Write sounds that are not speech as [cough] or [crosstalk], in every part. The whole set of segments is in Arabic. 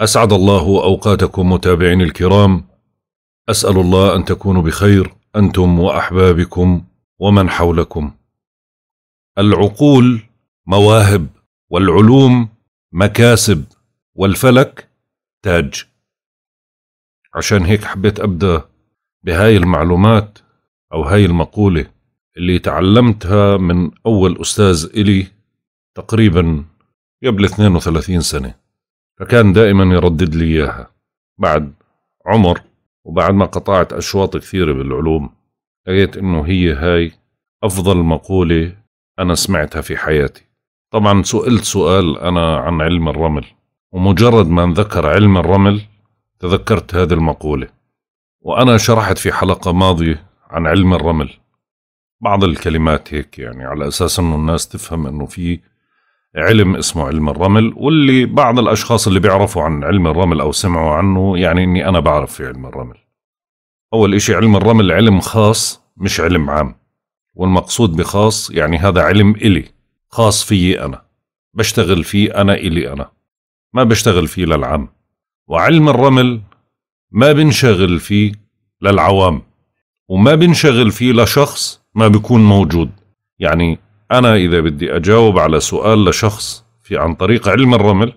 أسعد الله أوقاتكم متابعين الكرام أسأل الله أن تكونوا بخير أنتم وأحبابكم ومن حولكم العقول مواهب والعلوم مكاسب والفلك تاج عشان هيك حبيت أبدأ بهاي المعلومات أو هاي المقولة اللي تعلمتها من أول أستاذ إلي تقريبا قبل 32 سنة فكان دائما يردد لي إياها بعد عمر وبعد ما قطعت أشواط كثيرة بالعلوم لقيت إنه هي هاي أفضل مقولة أنا سمعتها في حياتي طبعا سئلت سؤال أنا عن علم الرمل ومجرد ما انذكر علم الرمل تذكرت هذه المقولة وأنا شرحت في حلقة ماضية عن علم الرمل بعض الكلمات هيك يعني على أساس أنه الناس تفهم أنه في علم اسمه علم الرمل واللي بعض الأشخاص اللي بيعرفوا عن علم الرمل أو سمعوا عنه يعني أني أنا بعرف في علم الرمل أول إشي علم الرمل علم خاص مش علم عام والمقصود بخاص يعني هذا علم إلي خاص فيي أنا بشتغل فيه أنا إلي أنا ما بشتغل فيه للعام وعلم الرمل ما بنشغل فيه للعوام وما بنشغل فيه لشخص ما بيكون موجود يعني أنا إذا بدي أجاوب على سؤال لشخص في عن طريق علم الرمل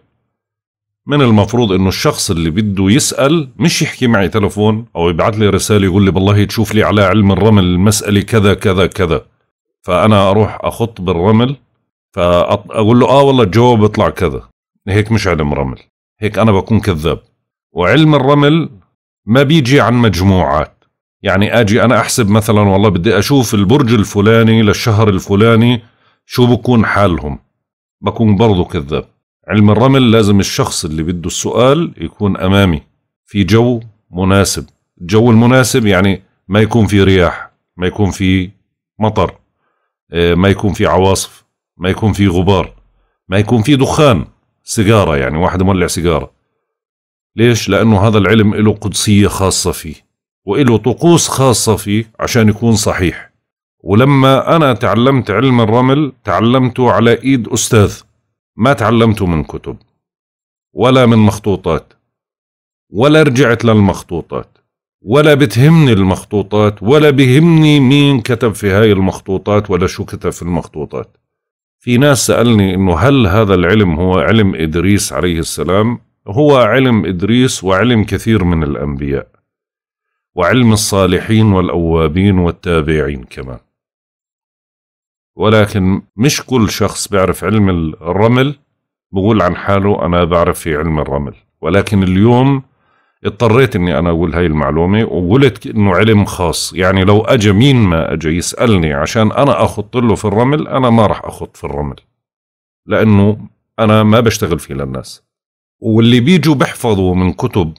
من المفروض انه الشخص اللي بده يسال مش يحكي معي تلفون او يبعث لي رساله يقول لي بالله تشوف لي على علم الرمل المساله كذا كذا كذا فانا اروح اخط بالرمل فاقول له اه والله الجواب بيطلع كذا هيك مش علم رمل هيك انا بكون كذاب وعلم الرمل ما بيجي عن مجموعات يعني اجي انا احسب مثلا والله بدي اشوف البرج الفلاني للشهر الفلاني شو بكون حالهم بكون برضو كذاب علم الرمل لازم الشخص اللي بده السؤال يكون امامي في جو مناسب الجو المناسب يعني ما يكون في رياح ما يكون في مطر آه، ما يكون في عواصف ما يكون في غبار ما يكون في دخان سيجارة يعني واحد مولع سيجارة ليش؟ لأنه هذا العلم له قدسية خاصة فيه وإله طقوس خاصة فيه عشان يكون صحيح ولما أنا تعلمت علم الرمل تعلمته على إيد أستاذ ما تعلمته من كتب ولا من مخطوطات ولا رجعت للمخطوطات ولا بتهمني المخطوطات ولا بهمني مين كتب في هاي المخطوطات ولا شو كتب في المخطوطات في ناس سألني إنه هل هذا العلم هو علم إدريس عليه السلام هو علم إدريس وعلم كثير من الأنبياء وعلم الصالحين والأوابين والتابعين كمان ولكن مش كل شخص بيعرف علم الرمل بقول عن حاله أنا بعرف في علم الرمل ولكن اليوم اضطريت اني انا اقول هاي المعلومه وقلت انه علم خاص يعني لو اجى مين ما اجى يسالني عشان انا اخط له في الرمل انا ما راح اخط في الرمل لانه انا ما بشتغل فيه للناس واللي بيجوا بيحفظوا من كتب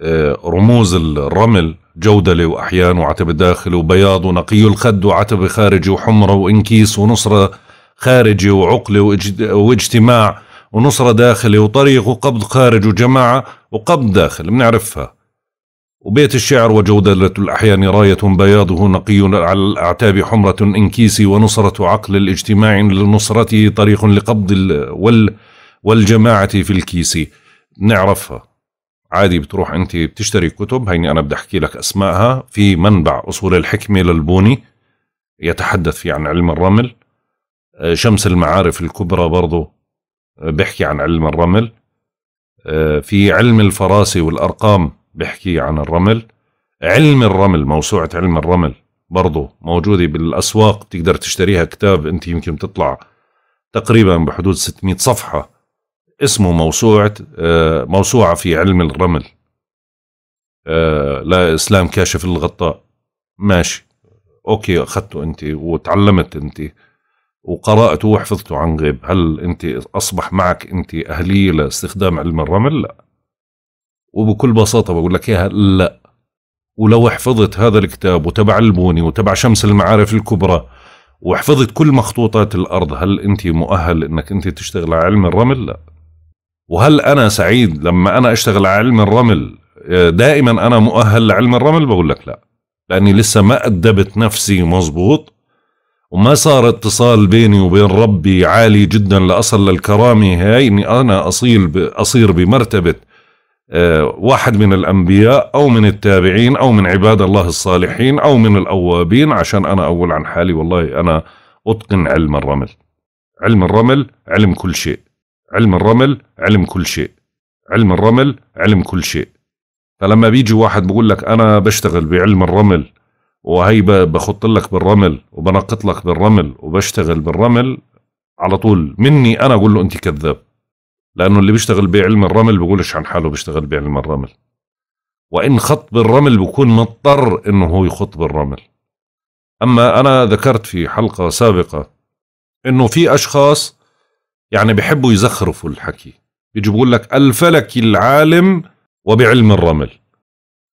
آه، رموز الرمل جودلة وأحيان وعتب داخل وبياض ونقي الخد وعتب خارجي وحمرة وإنكيس ونصرة خارجي وعقلة واجتماع ونصرة داخلي وطريق وقبض خارج وجماعة وقبض داخل بنعرفها وبيت الشعر وجودلة الأحيان راية بياضه نقي على الأعتاب حمرة إنكيسي ونصرة عقل الاجتماع لنصرته طريق لقبض وال والجماعة في الكيسي نعرفها عادي بتروح انت بتشتري كتب هيني انا بدي احكي لك اسمائها في منبع اصول الحكمه للبوني يتحدث فيه عن علم الرمل آه، شمس المعارف الكبرى برضه آه، بيحكي عن علم الرمل آه، في علم الفراسي والارقام بيحكي عن الرمل علم الرمل موسوعه علم الرمل برضه موجوده بالاسواق بتقدر تشتريها كتاب انت يمكن تطلع تقريبا بحدود 600 صفحه اسمه موسوعة آه، موسوعة في علم الرمل آه، لا إسلام كاشف الغطاء ماشي أوكي أخذته أنت وتعلمت أنت وقرأته وحفظته عن غيب هل أنت أصبح معك أنت أهلية لاستخدام علم الرمل لا وبكل بساطة بقول لك إياها لا ولو حفظت هذا الكتاب وتبع البوني وتبع شمس المعارف الكبرى وحفظت كل مخطوطات الأرض هل أنت مؤهل أنك أنت تشتغل على علم الرمل لا وهل انا سعيد لما انا اشتغل على علم الرمل آه، دائما انا مؤهل لعلم الرمل بقول لك لا لاني لسه ما ادبت نفسي مزبوط وما صار اتصال بيني وبين ربي عالي جدا لاصل للكرامه هاي اني انا اصيل اصير بمرتبه آه، واحد من الانبياء او من التابعين او من عباد الله الصالحين او من الاوابين عشان انا اقول عن حالي والله انا اتقن علم الرمل علم الرمل علم كل شيء علم الرمل علم كل شيء علم الرمل علم كل شيء فلما بيجي واحد بقول لك انا بشتغل بعلم الرمل وهي بخط لك بالرمل وبنقط لك بالرمل وبشتغل بالرمل على طول مني انا اقول له انت كذاب لانه اللي بيشتغل بعلم الرمل بيقولش عن حاله بيشتغل بعلم الرمل وان خط بالرمل بكون مضطر انه هو يخط بالرمل اما انا ذكرت في حلقه سابقه انه في اشخاص يعني بيحبوا يزخرفوا الحكي بيجي بقول لك الفلكي العالم وبعلم الرمل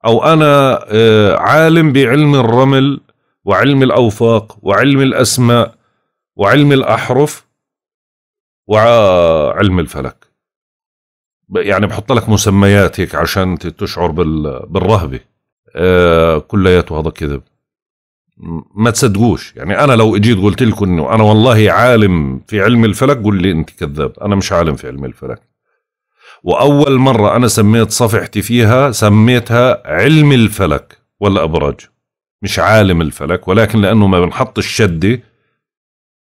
او انا آه، عالم بعلم الرمل وعلم الاوفاق وعلم الاسماء وعلم الاحرف وعلم الفلك يعني بحط لك مسميات هيك عشان تشعر بالرهبه آه، كلياته هذا كذب ما تصدقوش يعني انا لو اجيت قلت لكم انه انا والله عالم في علم الفلك قول لي انت كذاب انا مش عالم في علم الفلك واول مره انا سميت صفحتي فيها سميتها علم الفلك والابراج مش عالم الفلك ولكن لانه ما بنحط الشده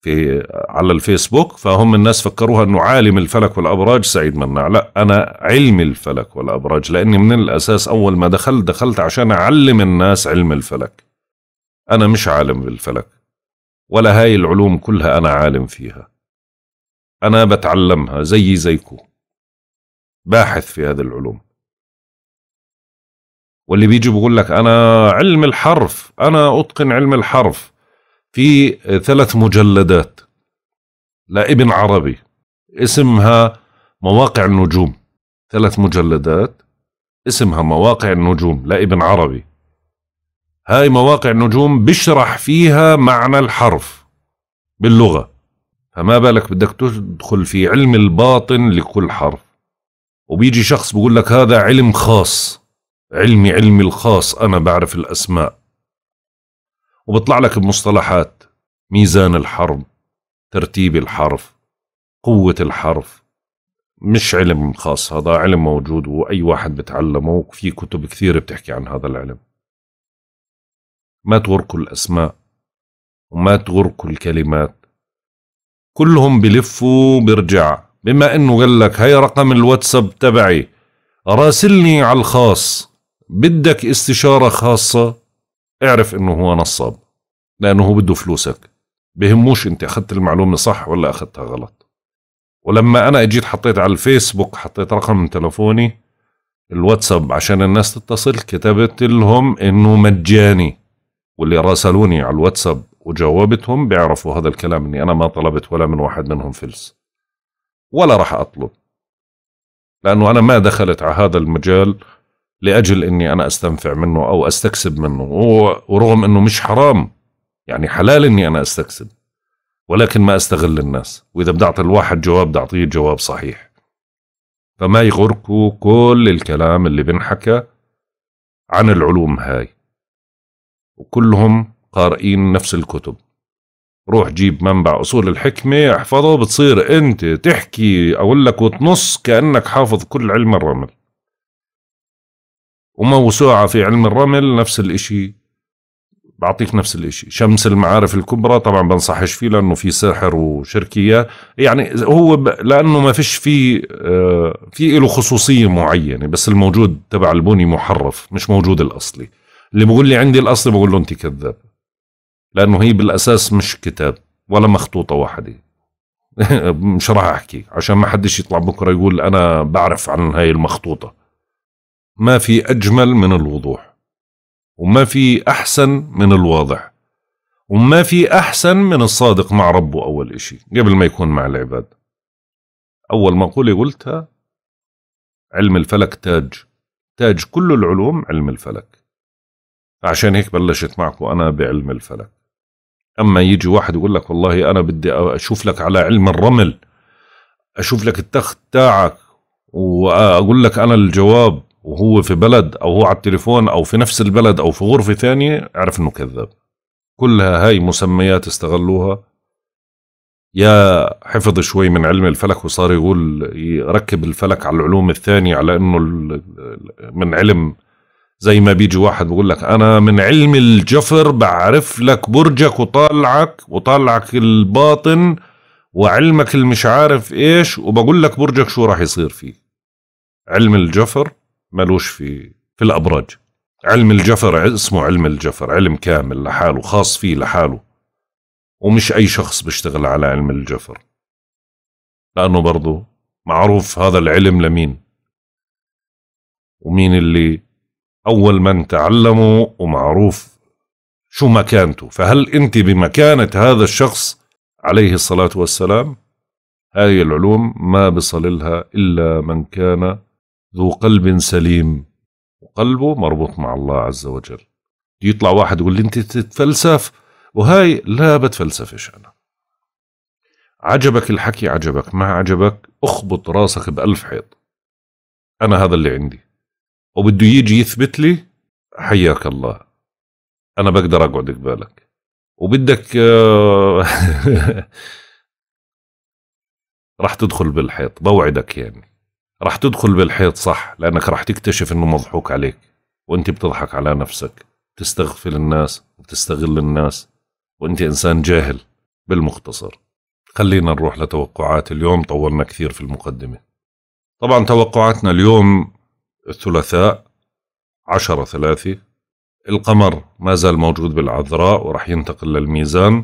في على الفيسبوك فهم الناس فكروها انه عالم الفلك والابراج سعيد مناع لا انا علم الفلك والابراج لاني من الاساس اول ما دخلت دخلت عشان اعلم الناس علم الفلك أنا مش عالم بالفلك ولا هاي العلوم كلها أنا عالم فيها أنا بتعلمها زي زيكو باحث في هذه العلوم واللي بيجي بقول لك أنا علم الحرف أنا أتقن علم الحرف في ثلاث مجلدات لابن عربي اسمها مواقع النجوم ثلاث مجلدات اسمها مواقع النجوم لابن عربي هاي مواقع نجوم بشرح فيها معنى الحرف باللغة فما بالك بدك تدخل في علم الباطن لكل حرف وبيجي شخص بقول لك هذا علم خاص علمي علمي الخاص أنا بعرف الأسماء وبطلع لك بمصطلحات ميزان الحرب ترتيب الحرف قوة الحرف مش علم خاص هذا علم موجود وأي واحد بتعلمه وفي كتب كثيرة بتحكي عن هذا العلم ما تغرقوا الأسماء وما تغرقوا الكلمات كلهم بلفوا برجع بما انه قال لك هاي رقم الواتساب تبعي راسلني على الخاص بدك استشارة خاصة اعرف انه هو نصاب لانه هو بده فلوسك بهموش انت اخذت المعلومة صح ولا اخذتها غلط ولما انا اجيت حطيت على الفيسبوك حطيت رقم من تلفوني الواتساب عشان الناس تتصل كتبت لهم انه مجاني واللي راسلوني على الواتساب وجاوبتهم بيعرفوا هذا الكلام اني انا ما طلبت ولا من واحد منهم فلس ولا راح اطلب لانه انا ما دخلت على هذا المجال لاجل اني انا استنفع منه او استكسب منه ورغم انه مش حرام يعني حلال اني انا استكسب ولكن ما استغل الناس واذا بدي اعطي الواحد جواب بدي اعطيه جواب صحيح فما يغركوا كل الكلام اللي بنحكى عن العلوم هاي وكلهم قارئين نفس الكتب روح جيب منبع أصول الحكمة احفظه بتصير أنت تحكي أقول لك وتنص كأنك حافظ كل علم الرمل وموسوعة في علم الرمل نفس الإشي بعطيك نفس الإشي شمس المعارف الكبرى طبعا بنصحش فيه لأنه في سحر وشركية يعني هو ب... لأنه ما فيش فيه آه، في له خصوصية معينة بس الموجود تبع البني محرف مش موجود الأصلي اللي بقول لي عندي الاصل بقول له انت كذاب لانه هي بالاساس مش كتاب ولا مخطوطه واحده [laughs] مش راح احكي عشان ما حدش يطلع بكره يقول انا بعرف عن هاي المخطوطه ما في اجمل من الوضوح وما في احسن من الواضح وما في احسن من الصادق مع ربه اول اشي قبل ما يكون مع العباد اول مقوله قلتها علم الفلك تاج تاج كل العلوم علم الفلك عشان هيك بلشت معكم أنا بعلم الفلك أما يجي واحد يقول لك والله أنا بدي أشوف لك على علم الرمل أشوف لك التخت تاعك وأقول لك أنا الجواب وهو في بلد أو هو على التليفون أو في نفس البلد أو في غرفة ثانية اعرف أنه كذاب كلها هاي مسميات استغلوها يا حفظ شوي من علم الفلك وصار يقول يركب الفلك على العلوم الثانية على انه من علم زي ما بيجي واحد بقول لك انا من علم الجفر بعرف لك برجك وطالعك وطالعك الباطن وعلمك المش عارف ايش وبقول لك برجك شو راح يصير فيه علم الجفر ملوش في في الابراج علم الجفر اسمه علم الجفر علم كامل لحاله خاص فيه لحاله ومش اي شخص بيشتغل على علم الجفر لانه برضه معروف هذا العلم لمين ومين اللي أول من تعلمه ومعروف شو مكانته فهل أنت بمكانة هذا الشخص عليه الصلاة والسلام هاي العلوم ما بصل لها إلا من كان ذو قلب سليم وقلبه مربوط مع الله عز وجل يطلع واحد يقول لي أنت تتفلسف وهاي لا بتفلسفش أنا عجبك الحكي عجبك ما عجبك اخبط راسك بألف حيط أنا هذا اللي عندي وبده يجي يثبت لي حياك الله انا بقدر اقعد قبالك وبدك آه، [laughs] راح تدخل بالحيط بوعدك يعني راح تدخل بالحيط صح لانك راح تكتشف انه مضحوك عليك وانت بتضحك على نفسك بتستغفل الناس وبتستغل الناس وانت انسان جاهل بالمختصر خلينا نروح لتوقعات اليوم طولنا كثير في المقدمه طبعا توقعاتنا اليوم الثلاثاء عشرة ثلاثي القمر ما زال موجود بالعذراء وراح ينتقل للميزان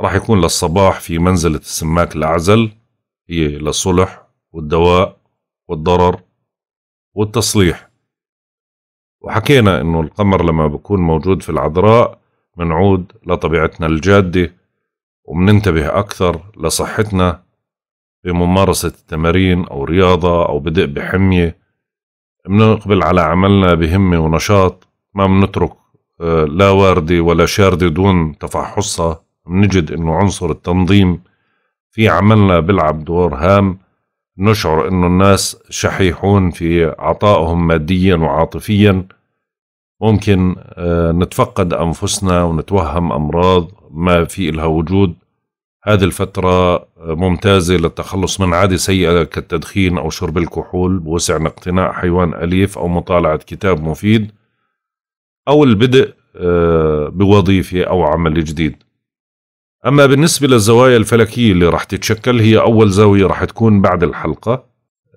راح يكون للصباح في منزلة السماك الأعزل هي للصلح والدواء والضرر والتصليح وحكينا أنه القمر لما بكون موجود في العذراء منعود لطبيعتنا الجادة ومننتبه أكثر لصحتنا بممارسة التمارين أو رياضة أو بدء بحمية بنقبل على عملنا بهمة ونشاط ما بنترك آه، لا واردة ولا شاردة دون تفحصها بنجد انه عنصر التنظيم في عملنا بيلعب دور هام نشعر انه الناس شحيحون في عطائهم ماديا وعاطفيا ممكن آه، نتفقد انفسنا ونتوهم امراض ما في إلها وجود هذه الفترة آه، ممتازة للتخلص من عادة سيئة كالتدخين أو شرب الكحول بوسعنا اقتناء حيوان أليف أو مطالعة كتاب مفيد أو البدء آه، بوظيفة أو عمل جديد أما بالنسبة للزوايا الفلكية اللي راح تتشكل هي أول زاوية راح تكون بعد الحلقة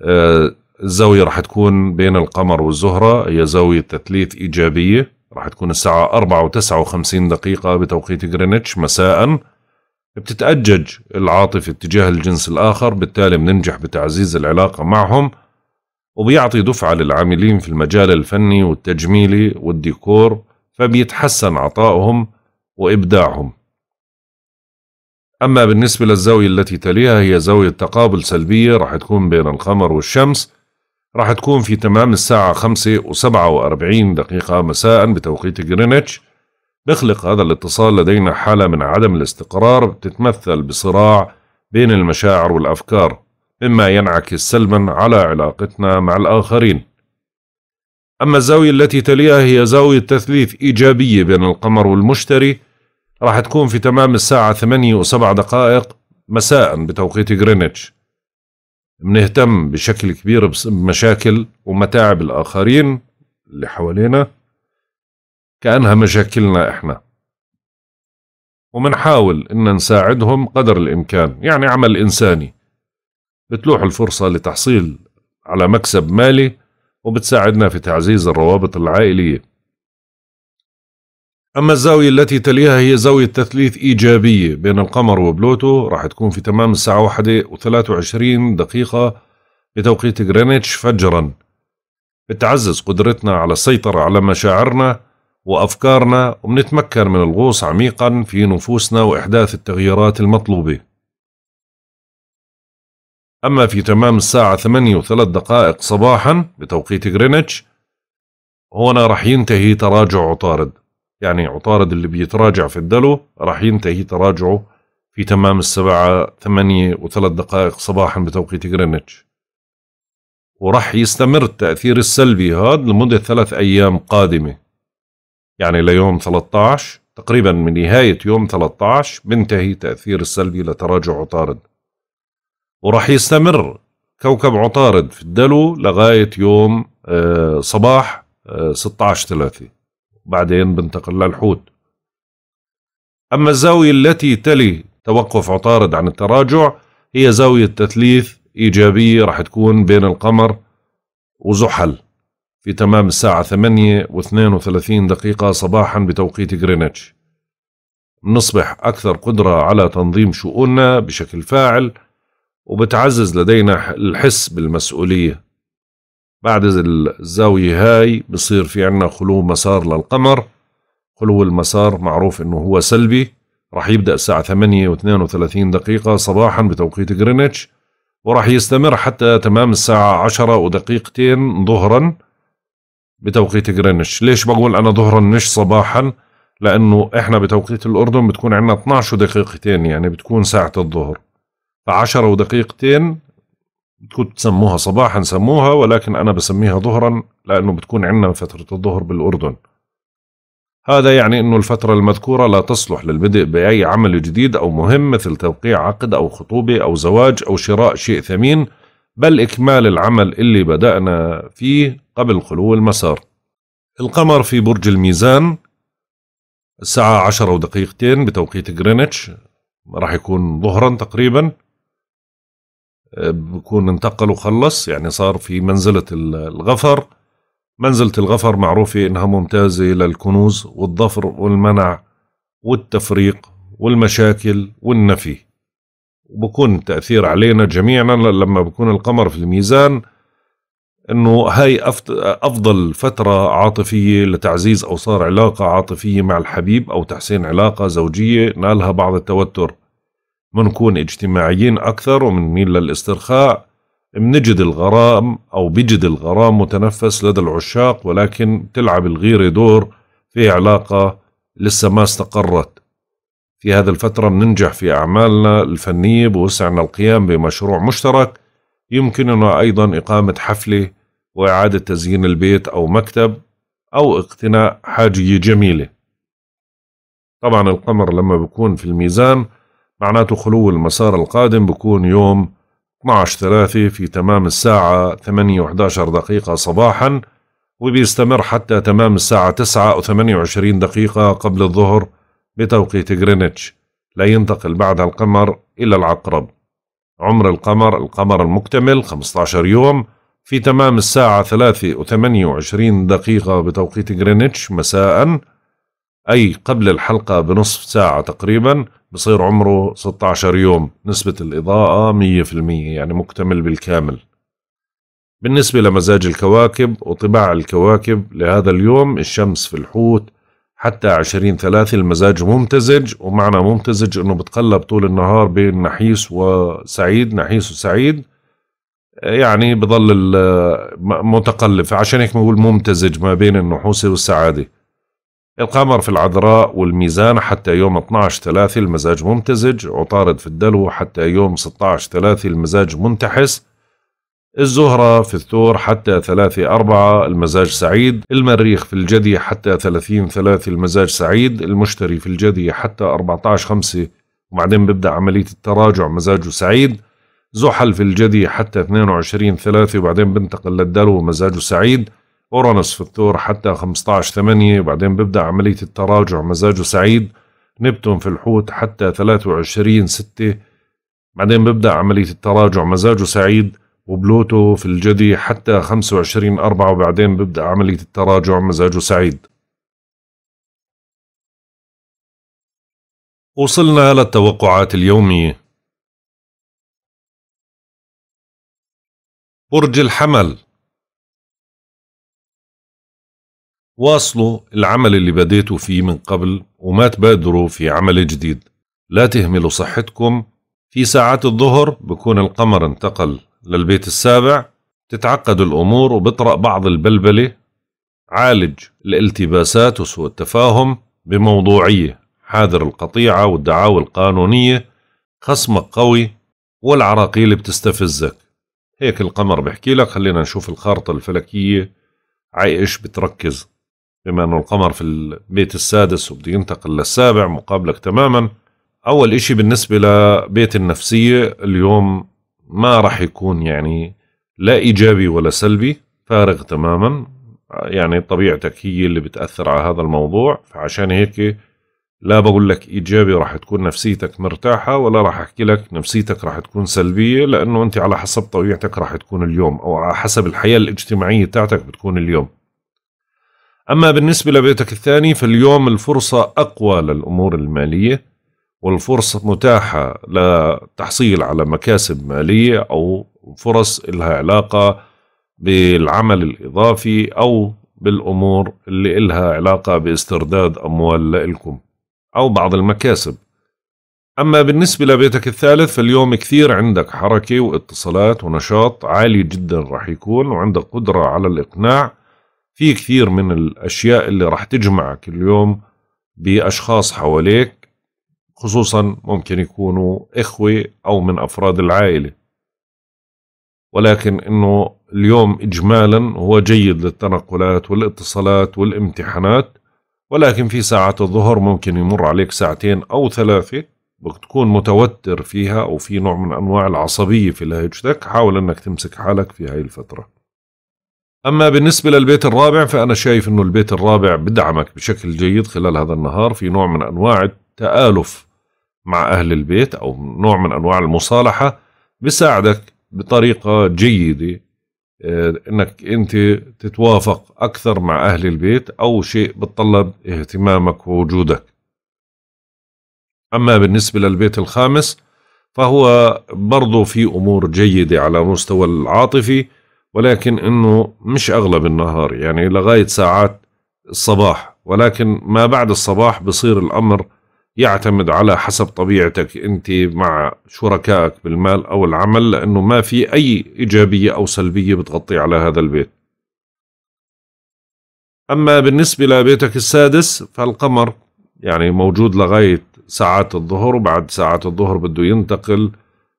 آه، الزاوية راح تكون بين القمر والزهرة هي زاوية تثليث إيجابية راح تكون الساعة 4 و59 دقيقة بتوقيت غرينتش مساءً بتتأجج العاطفة تجاه الجنس الآخر بالتالي بننجح بتعزيز العلاقة معهم وبيعطي دفعة للعاملين في المجال الفني والتجميلي والديكور فبيتحسن عطائهم وإبداعهم أما بالنسبة للزاوية التي تليها هي زاوية تقابل سلبية راح تكون بين القمر والشمس راح تكون في تمام الساعة 5 و47 دقيقة مساء بتوقيت جرينتش بيخلق هذا الاتصال لدينا حالة من عدم الاستقرار بتتمثل بصراع بين المشاعر والأفكار مما ينعكس سلبا على علاقتنا مع الآخرين أما الزاوية التي تليها هي زاوية تثليث إيجابية بين القمر والمشتري راح تكون في تمام الساعة 8 و7 دقائق مساء بتوقيت غرينتش بنهتم بشكل كبير بمشاكل ومتاعب الآخرين اللي حوالينا كأنها مشاكلنا إحنا ومنحاول إن نساعدهم قدر الإمكان يعني عمل إنساني بتلوح الفرصة لتحصيل على مكسب مالي وبتساعدنا في تعزيز الروابط العائلية أما الزاوية التي تليها هي زاوية تثليث إيجابية بين القمر وبلوتو راح تكون في تمام الساعة واحدة وثلاثة وعشرين دقيقة بتوقيت غرينتش فجرا بتعزز قدرتنا على السيطرة على مشاعرنا وأفكارنا وبنتمكن من الغوص عميقا في نفوسنا وإحداث التغييرات المطلوبة أما في تمام الساعة 8 وثلاث دقائق صباحا بتوقيت غرينتش هنا رح ينتهي تراجع عطارد يعني عطارد اللي بيتراجع في الدلو رح ينتهي تراجعه في تمام السبعة ثمانية وثلاث دقائق صباحا بتوقيت غرينتش ورح يستمر التأثير السلبي هذا لمدة ثلاث أيام قادمة يعني ليوم 13 تقريبا من نهاية يوم 13 منتهي تأثير السلبي لتراجع عطارد وراح يستمر كوكب عطارد في الدلو لغاية يوم آه، صباح 16 آه، ثلاثة بعدين بنتقل للحوت أما الزاوية التي تلي توقف عطارد عن التراجع هي زاوية تثليث إيجابية راح تكون بين القمر وزحل في تمام الساعة ثمانية واثنين وثلاثين دقيقة صباحا بتوقيت غرينتش نصبح أكثر قدرة على تنظيم شؤوننا بشكل فاعل وبتعزز لدينا الحس بالمسؤولية بعد الزاوية هاي بصير في عنا خلو مسار للقمر خلو المسار معروف انه هو سلبي راح يبدأ الساعة ثمانية واثنين وثلاثين دقيقة صباحا بتوقيت غرينتش وراح يستمر حتى تمام الساعة عشرة ودقيقتين ظهرا بتوقيت جرينش ليش بقول انا ظهرا مش صباحا لانه احنا بتوقيت الاردن بتكون عندنا 12 دقيقتين يعني بتكون ساعه الظهر ف10 ودقيقتين بتكون تسموها صباحا سموها ولكن انا بسميها ظهرا لانه بتكون عندنا فتره الظهر بالاردن هذا يعني انه الفترة المذكورة لا تصلح للبدء بأي عمل جديد أو مهم مثل توقيع عقد أو خطوبة أو زواج أو شراء شيء ثمين بل إكمال العمل اللي بدأنا فيه قبل خلو المسار القمر في برج الميزان الساعة عشرة ودقيقتين بتوقيت جرينتش راح يكون ظهرا تقريبا آه، بكون انتقل وخلص يعني صار في منزلة الغفر منزلة الغفر معروفة إنها ممتازة للكنوز والظفر والمنع والتفريق والمشاكل والنفي وبكون تأثير علينا جميعا لما بكون القمر في الميزان انه هاي افضل فترة عاطفية لتعزيز او صار علاقة عاطفية مع الحبيب او تحسين علاقة زوجية نالها بعض التوتر منكون اجتماعيين اكثر ومنميل للاسترخاء منجد الغرام او بجد الغرام متنفس لدى العشاق ولكن تلعب الغيرة دور في علاقة لسه ما استقرت في هذه الفترة بننجح في أعمالنا الفنية بوسعنا القيام بمشروع مشترك يمكننا أيضا إقامة حفلة وإعادة تزيين البيت أو مكتب أو اقتناء حاجية جميلة طبعا القمر لما بكون في الميزان معناته خلو المسار القادم بكون يوم 12 ثلاثة في تمام الساعة 8 و11 دقيقة صباحا وبيستمر حتى تمام الساعة 9 و28 دقيقة قبل الظهر بتوقيت غرينتش لا ينتقل بعدها القمر إلى العقرب عمر القمر القمر المكتمل 15 يوم في تمام الساعة 3 و28 دقيقة بتوقيت غرينتش مساء أي قبل الحلقة بنصف ساعة تقريبا بصير عمره 16 يوم نسبة الإضاءة 100% يعني مكتمل بالكامل بالنسبة لمزاج الكواكب وطباع الكواكب لهذا اليوم الشمس في الحوت حتى عشرين ثلاثي المزاج ممتزج ومعنى ممتزج انه بتقلب طول النهار بين نحيس وسعيد نحيس وسعيد يعني بظل متقلب فعشان هيك بقول ممتزج ما بين النحوس والسعادة القمر في العذراء والميزان حتى يوم 12 ثلاثي المزاج ممتزج عطارد في الدلو حتى يوم 16 ثلاثي المزاج منتحس الزهرة في الثور حتى 3 4 المزاج سعيد المريخ في الجدي حتى 30 3 المزاج سعيد المشتري في الجدي حتى 14 5 وبعدين ببدأ عملية التراجع مزاجه سعيد زحل في الجدي حتى 22 3 وبعدين بنتقل للدلو مزاجه سعيد أورانوس في الثور حتى 15 8 وبعدين ببدأ عملية التراجع مزاجه سعيد نبتون في الحوت حتى 23 6 بعدين ببدأ عملية التراجع مزاجه سعيد وبلوتو في الجدي حتى 25 أربعة وبعدين ببدأ عملية التراجع مزاجه سعيد وصلنا للتوقعات اليومية برج الحمل واصلوا العمل اللي بديتوا فيه من قبل وما تبادروا في عمل جديد لا تهملوا صحتكم في ساعات الظهر بكون القمر انتقل للبيت السابع تتعقد الأمور وبطرأ بعض البلبلة عالج الالتباسات وسوء التفاهم بموضوعية حاذر القطيعة والدعاوى القانونية خصمك قوي والعراقيل بتستفزك هيك القمر بحكي لك خلينا نشوف الخارطة الفلكية عايش بتركز بما أنه القمر في البيت السادس وبده ينتقل للسابع مقابلك تماما أول إشي بالنسبة لبيت النفسية اليوم ما راح يكون يعني لا ايجابي ولا سلبي فارغ تماما يعني طبيعتك هي اللي بتاثر على هذا الموضوع فعشان هيك لا بقول لك ايجابي راح تكون نفسيتك مرتاحه ولا راح احكي لك نفسيتك راح تكون سلبيه لانه انت على حسب طبيعتك راح تكون اليوم او على حسب الحياه الاجتماعيه تاعتك بتكون اليوم اما بالنسبه لبيتك الثاني فاليوم الفرصه اقوى للامور الماليه والفرصة متاحة لتحصيل على مكاسب مالية أو فرص إلها علاقة بالعمل الإضافي أو بالأمور اللي إلها علاقة باسترداد أموال لإلكم أو بعض المكاسب أما بالنسبة لبيتك الثالث فاليوم كثير عندك حركة واتصالات ونشاط عالي جدا رح يكون وعندك قدرة على الإقناع في كثير من الأشياء اللي رح تجمعك اليوم بأشخاص حواليك خصوصا ممكن يكونوا إخوة أو من أفراد العائلة ولكن أنه اليوم إجمالا هو جيد للتنقلات والاتصالات والامتحانات ولكن في ساعة الظهر ممكن يمر عليك ساعتين أو ثلاثة بتكون متوتر فيها أو في نوع من أنواع العصبية في لهجتك حاول أنك تمسك حالك في هاي الفترة أما بالنسبة للبيت الرابع فأنا شايف أنه البيت الرابع بدعمك بشكل جيد خلال هذا النهار في نوع من أنواع تآلف مع أهل البيت أو نوع من أنواع المصالحة بساعدك بطريقة جيدة آه، انك انت تتوافق اكثر مع اهل البيت او شيء بتطلب اهتمامك ووجودك اما بالنسبه للبيت الخامس فهو برضو في امور جيده على مستوى العاطفي ولكن انه مش اغلب النهار يعني لغايه ساعات الصباح ولكن ما بعد الصباح بصير الامر يعتمد على حسب طبيعتك انت مع شركائك بالمال او العمل لانه ما في اي ايجابيه او سلبيه بتغطي على هذا البيت. اما بالنسبه لبيتك السادس فالقمر يعني موجود لغايه ساعات الظهر وبعد ساعات الظهر بده ينتقل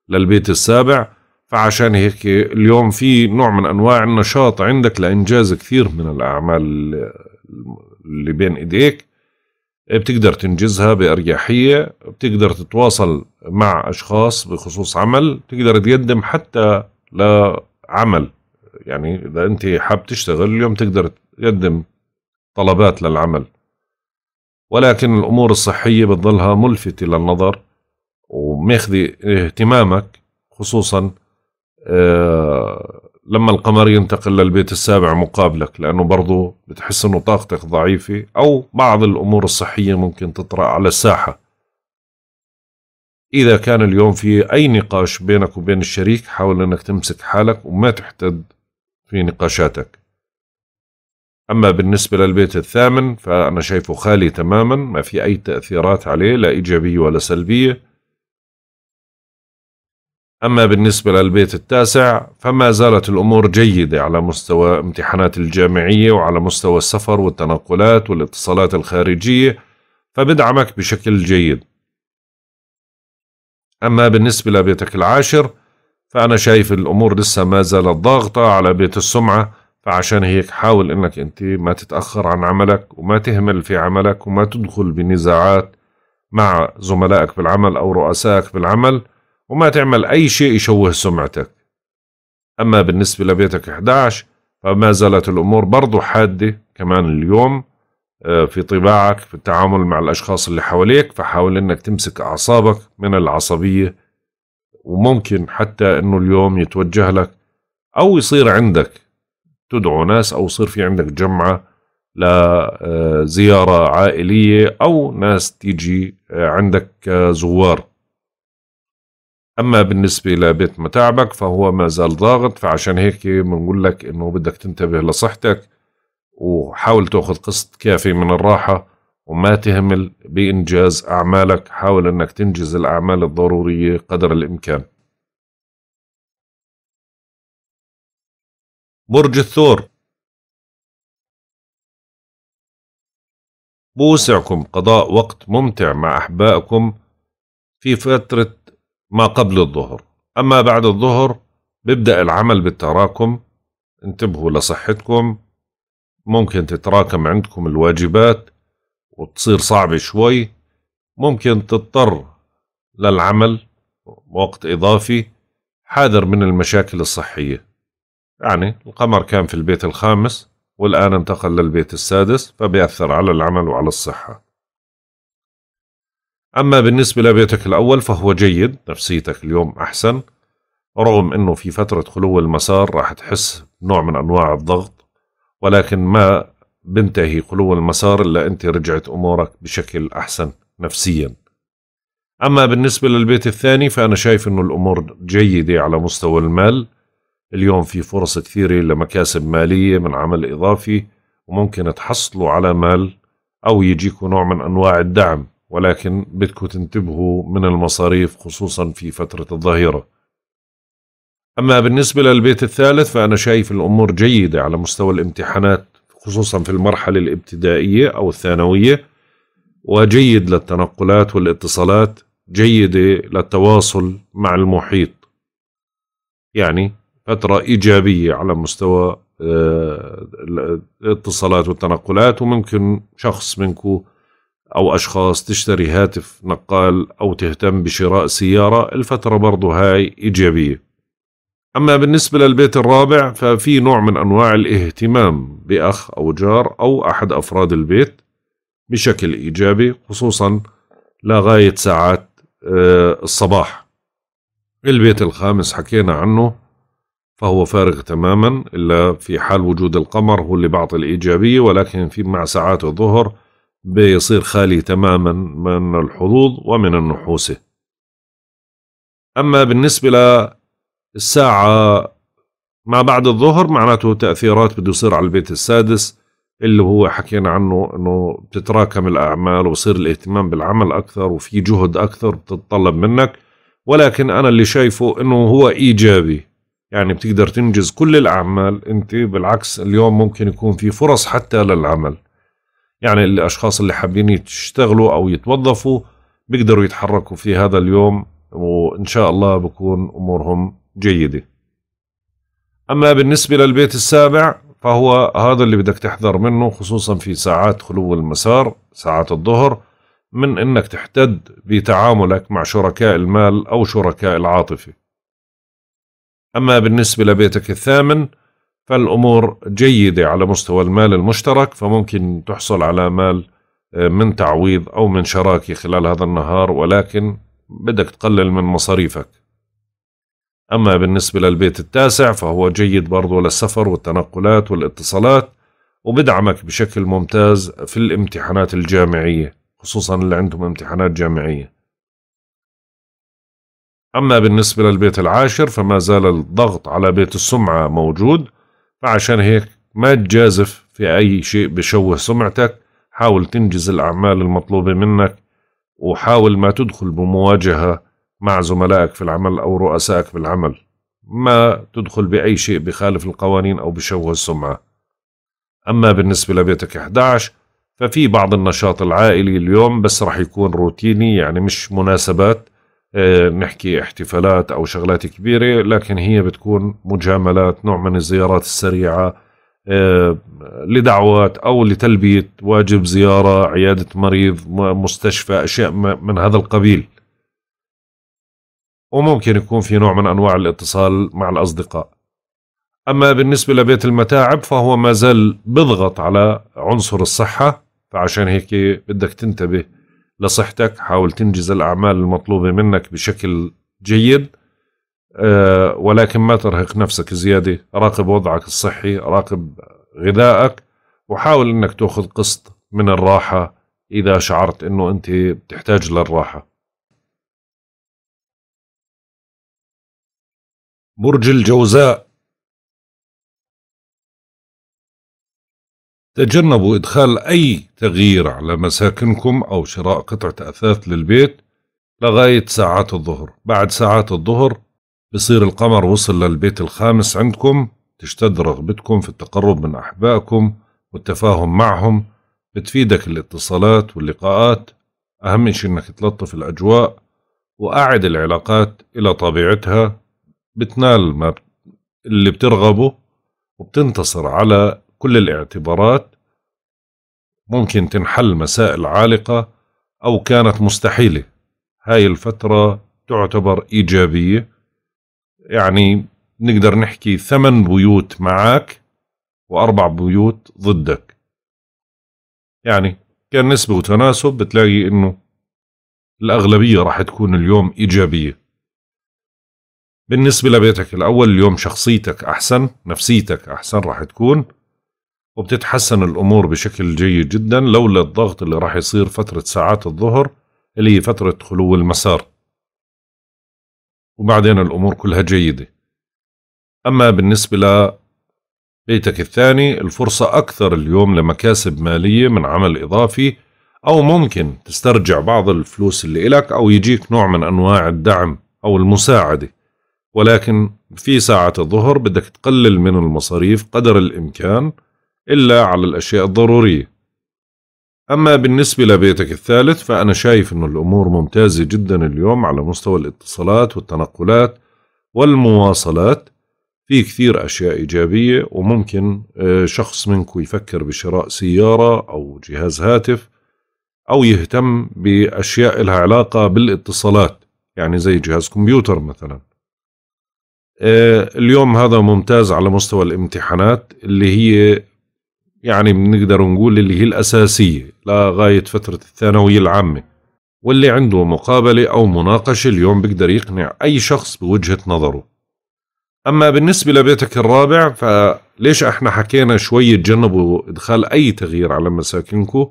للبيت السابع فعشان هيك اليوم في نوع من انواع النشاط عندك لانجاز كثير من الاعمال اللي بين ايديك بتقدر تنجزها بأريحية بتقدر تتواصل مع أشخاص بخصوص عمل بتقدر تقدم حتى لعمل يعني إذا أنت حاب تشتغل اليوم تقدر تقدم طلبات للعمل ولكن الأمور الصحية بتظلها ملفتة للنظر وماخذة اهتمامك خصوصا آه، لما القمر ينتقل للبيت السابع مقابلك لأنه برضو بتحس أنه طاقتك ضعيفة أو بعض الأمور الصحية ممكن تطرأ على الساحة إذا كان اليوم في أي نقاش بينك وبين الشريك حاول أنك تمسك حالك وما تحتد في نقاشاتك أما بالنسبة للبيت الثامن فأنا شايفه خالي تماما ما في أي تأثيرات عليه لا إيجابية ولا سلبية أما بالنسبة للبيت التاسع فما زالت الأمور جيدة على مستوى امتحانات الجامعية وعلى مستوى السفر والتنقلات والاتصالات الخارجية فبدعمك بشكل جيد أما بالنسبة لبيتك العاشر فأنا شايف الأمور لسه ما زالت ضاغطة على بيت السمعة فعشان هيك حاول أنك أنت ما تتأخر عن عملك وما تهمل في عملك وما تدخل بنزاعات مع زملائك بالعمل أو رؤسائك بالعمل وما تعمل أي شيء يشوه سمعتك أما بالنسبة لبيتك 11 فما زالت الأمور برضو حادة كمان اليوم آه، في طباعك في التعامل مع الأشخاص اللي حواليك فحاول أنك تمسك أعصابك من العصبية وممكن حتى أنه اليوم يتوجه لك أو يصير عندك تدعو ناس أو يصير في عندك جمعة لزيارة آه، عائلية أو ناس تيجي آه، عندك زوار اما بالنسبه لبيت متاعبك فهو ما زال ضاغط فعشان هيك بنقول لك انه بدك تنتبه لصحتك وحاول تاخذ قسط كافي من الراحه وما تهمل بانجاز اعمالك حاول انك تنجز الاعمال الضروريه قدر الامكان برج الثور بوسعكم قضاء وقت ممتع مع أحبائكم في فترة ما قبل الظهر أما بعد الظهر بيبدأ العمل بالتراكم انتبهوا لصحتكم ممكن تتراكم عندكم الواجبات وتصير صعبة شوي ممكن تضطر للعمل وقت إضافي حاذر من المشاكل الصحية يعني القمر كان في البيت الخامس والآن انتقل للبيت السادس فبيأثر على العمل وعلى الصحة أما بالنسبة لبيتك الأول فهو جيد نفسيتك اليوم أحسن رغم أنه في فترة خلو المسار راح تحس نوع من أنواع الضغط ولكن ما بنتهي خلو المسار إلا أنت رجعت أمورك بشكل أحسن نفسيا أما بالنسبة للبيت الثاني فأنا شايف أنه الأمور جيدة على مستوى المال اليوم في فرص كثيرة لمكاسب مالية من عمل إضافي وممكن تحصلوا على مال أو يجيكوا نوع من أنواع الدعم ولكن بدكم تنتبهوا من المصاريف خصوصا في فترة الظهيرة أما بالنسبة للبيت الثالث فأنا شايف الأمور جيدة على مستوى الامتحانات خصوصا في المرحلة الابتدائية أو الثانوية وجيد للتنقلات والاتصالات جيدة للتواصل مع المحيط يعني فترة إيجابية على مستوى آه، الاتصالات والتنقلات وممكن شخص منكم أو أشخاص تشتري هاتف نقال أو تهتم بشراء سيارة الفترة برضو هاي إيجابية أما بالنسبة للبيت الرابع ففي نوع من أنواع الاهتمام بأخ أو جار أو أحد أفراد البيت بشكل إيجابي خصوصا لغاية ساعات آه، الصباح البيت الخامس حكينا عنه فهو فارغ تماما إلا في حال وجود القمر هو اللي بعطي الإيجابية ولكن في مع ساعات الظهر بيصير خالي تماما من الحظوظ ومن النحوسة أما بالنسبة للساعة ما بعد الظهر معناته تأثيرات بده يصير على البيت السادس اللي هو حكينا عنه انه بتتراكم الاعمال وبصير الاهتمام بالعمل اكثر وفي جهد اكثر بتتطلب منك ولكن انا اللي شايفه انه هو ايجابي يعني بتقدر تنجز كل الاعمال انت بالعكس اليوم ممكن يكون في فرص حتى للعمل يعني الأشخاص اللي حابين يشتغلوا أو يتوظفوا بيقدروا يتحركوا في هذا اليوم وإن شاء الله بكون أمورهم جيدة أما بالنسبة للبيت السابع فهو هذا اللي بدك تحذر منه خصوصا في ساعات خلو المسار ساعات الظهر من انك تحتد بتعاملك مع شركاء المال او شركاء العاطفه. اما بالنسبه لبيتك الثامن فالأمور جيدة على مستوى المال المشترك فممكن تحصل على مال آه، من تعويض أو من شراكة خلال هذا النهار ولكن بدك تقلل من مصاريفك أما بالنسبة للبيت التاسع فهو جيد برضو للسفر والتنقلات والاتصالات وبدعمك بشكل ممتاز في الامتحانات الجامعية خصوصا اللي عندهم امتحانات جامعية أما بالنسبة للبيت العاشر فما زال الضغط على بيت السمعة موجود فعشان هيك ما تجازف في أي شيء بشوه سمعتك حاول تنجز الأعمال المطلوبة منك وحاول ما تدخل بمواجهة مع زملائك في العمل أو رؤسائك في العمل ما تدخل بأي شيء بخالف القوانين أو بشوه السمعة أما بالنسبة لبيتك 11 ففي بعض النشاط العائلي اليوم بس رح يكون روتيني يعني مش مناسبات آه، نحكي احتفالات أو شغلات كبيرة لكن هي بتكون مجاملات نوع من الزيارات السريعة آه، لدعوات أو لتلبية واجب زيارة عيادة مريض مستشفى أشياء من هذا القبيل وممكن يكون في نوع من أنواع الاتصال مع الأصدقاء أما بالنسبة لبيت المتاعب فهو ما زال بضغط على عنصر الصحة فعشان هيك بدك تنتبه لصحتك حاول تنجز الأعمال المطلوبة منك بشكل جيد آه، ولكن ما ترهق نفسك زيادة راقب وضعك الصحي راقب غذائك وحاول أنك تأخذ قسط من الراحة إذا شعرت أنه أنت بتحتاج للراحة برج الجوزاء تجنبوا إدخال أي تغيير على مساكنكم أو شراء قطعة أثاث للبيت لغاية ساعات الظهر بعد ساعات الظهر بصير القمر وصل للبيت الخامس عندكم تشتد رغبتكم في التقرب من أحبائكم والتفاهم معهم بتفيدك الاتصالات واللقاءات أهم شيء إنك تلطف الأجواء وأعد العلاقات إلى طبيعتها بتنال ما اللي بترغبه وبتنتصر على كل الاعتبارات ممكن تنحل مسائل عالقة أو كانت مستحيلة هاي الفترة تعتبر إيجابية يعني نقدر نحكي ثمن بيوت معك وأربع بيوت ضدك يعني كان نسبة وتناسب بتلاقي إنه الأغلبية راح تكون اليوم إيجابية بالنسبة لبيتك الأول اليوم شخصيتك أحسن نفسيتك أحسن راح تكون وبتتحسن الأمور بشكل جيد جدا لولا الضغط اللي راح يصير فترة ساعات الظهر اللي هي فترة خلو المسار وبعدين الأمور كلها جيدة أما بالنسبة لبيتك الثاني الفرصة أكثر اليوم لمكاسب مالية من عمل إضافي أو ممكن تسترجع بعض الفلوس اللي إلك أو يجيك نوع من أنواع الدعم أو المساعدة ولكن في ساعة الظهر بدك تقلل من المصاريف قدر الإمكان إلا على الأشياء الضرورية أما بالنسبة لبيتك الثالث فأنا شايف أنه الأمور ممتازة جدا اليوم على مستوى الاتصالات والتنقلات والمواصلات في كثير أشياء إيجابية وممكن آه، شخص منكم يفكر بشراء سيارة أو جهاز هاتف أو يهتم بأشياء لها علاقة بالاتصالات يعني زي جهاز كمبيوتر مثلا آه، اليوم هذا ممتاز على مستوى الامتحانات اللي هي يعني بنقدر نقول اللي هي الأساسية لغاية فترة الثانوية العامة واللي عنده مقابلة أو مناقشة اليوم بيقدر يقنع أي شخص بوجهة نظره أما بالنسبة لبيتك الرابع فليش احنا حكينا شوي تجنبوا إدخال أي تغيير على مساكنكم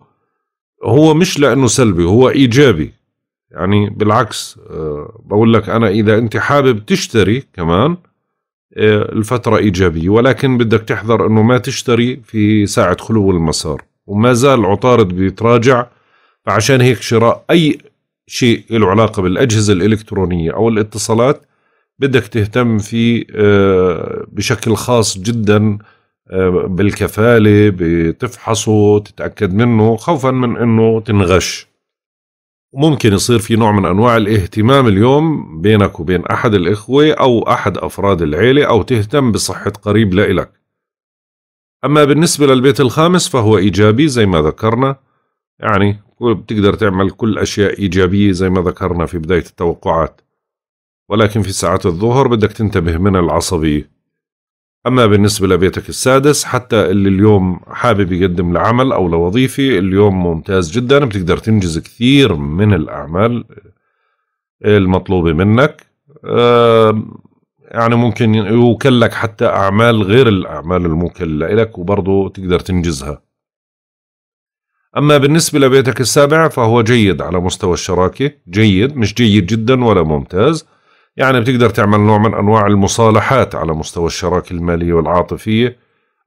هو مش لأنه سلبي هو إيجابي يعني بالعكس آه، بقول لك أنا إذا أنت حابب تشتري كمان آه، الفترة إيجابية ولكن بدك تحذر أنه ما تشتري في ساعة خلو المسار وما زال عطارد بيتراجع فعشان هيك شراء أي شيء له علاقة بالأجهزة الإلكترونية أو الاتصالات بدك تهتم فيه آه، بشكل خاص جدا آه، بالكفالة بتفحصه تتأكد منه خوفا من أنه تنغش ممكن يصير في نوع من انواع الاهتمام اليوم بينك وبين احد الاخوه او احد افراد العيله او تهتم بصحه قريب لإلك. اما بالنسبه للبيت الخامس فهو ايجابي زي ما ذكرنا يعني بتقدر تعمل كل اشياء ايجابيه زي ما ذكرنا في بدايه التوقعات. ولكن في ساعات الظهر بدك تنتبه من العصبيه. أما بالنسبة لبيتك السادس حتى اللي اليوم حابب يقدم لعمل أو لوظيفة اليوم ممتاز جدا بتقدر تنجز كثير من الأعمال آه، المطلوبة منك آه، يعني ممكن يوكل لك حتى أعمال غير الأعمال الموكلة لك وبرضه تقدر تنجزها أما بالنسبة لبيتك السابع فهو جيد على مستوى الشراكة جيد مش جيد جدا ولا ممتاز يعني بتقدر تعمل نوع من أنواع المصالحات على مستوى الشراكة المالية والعاطفية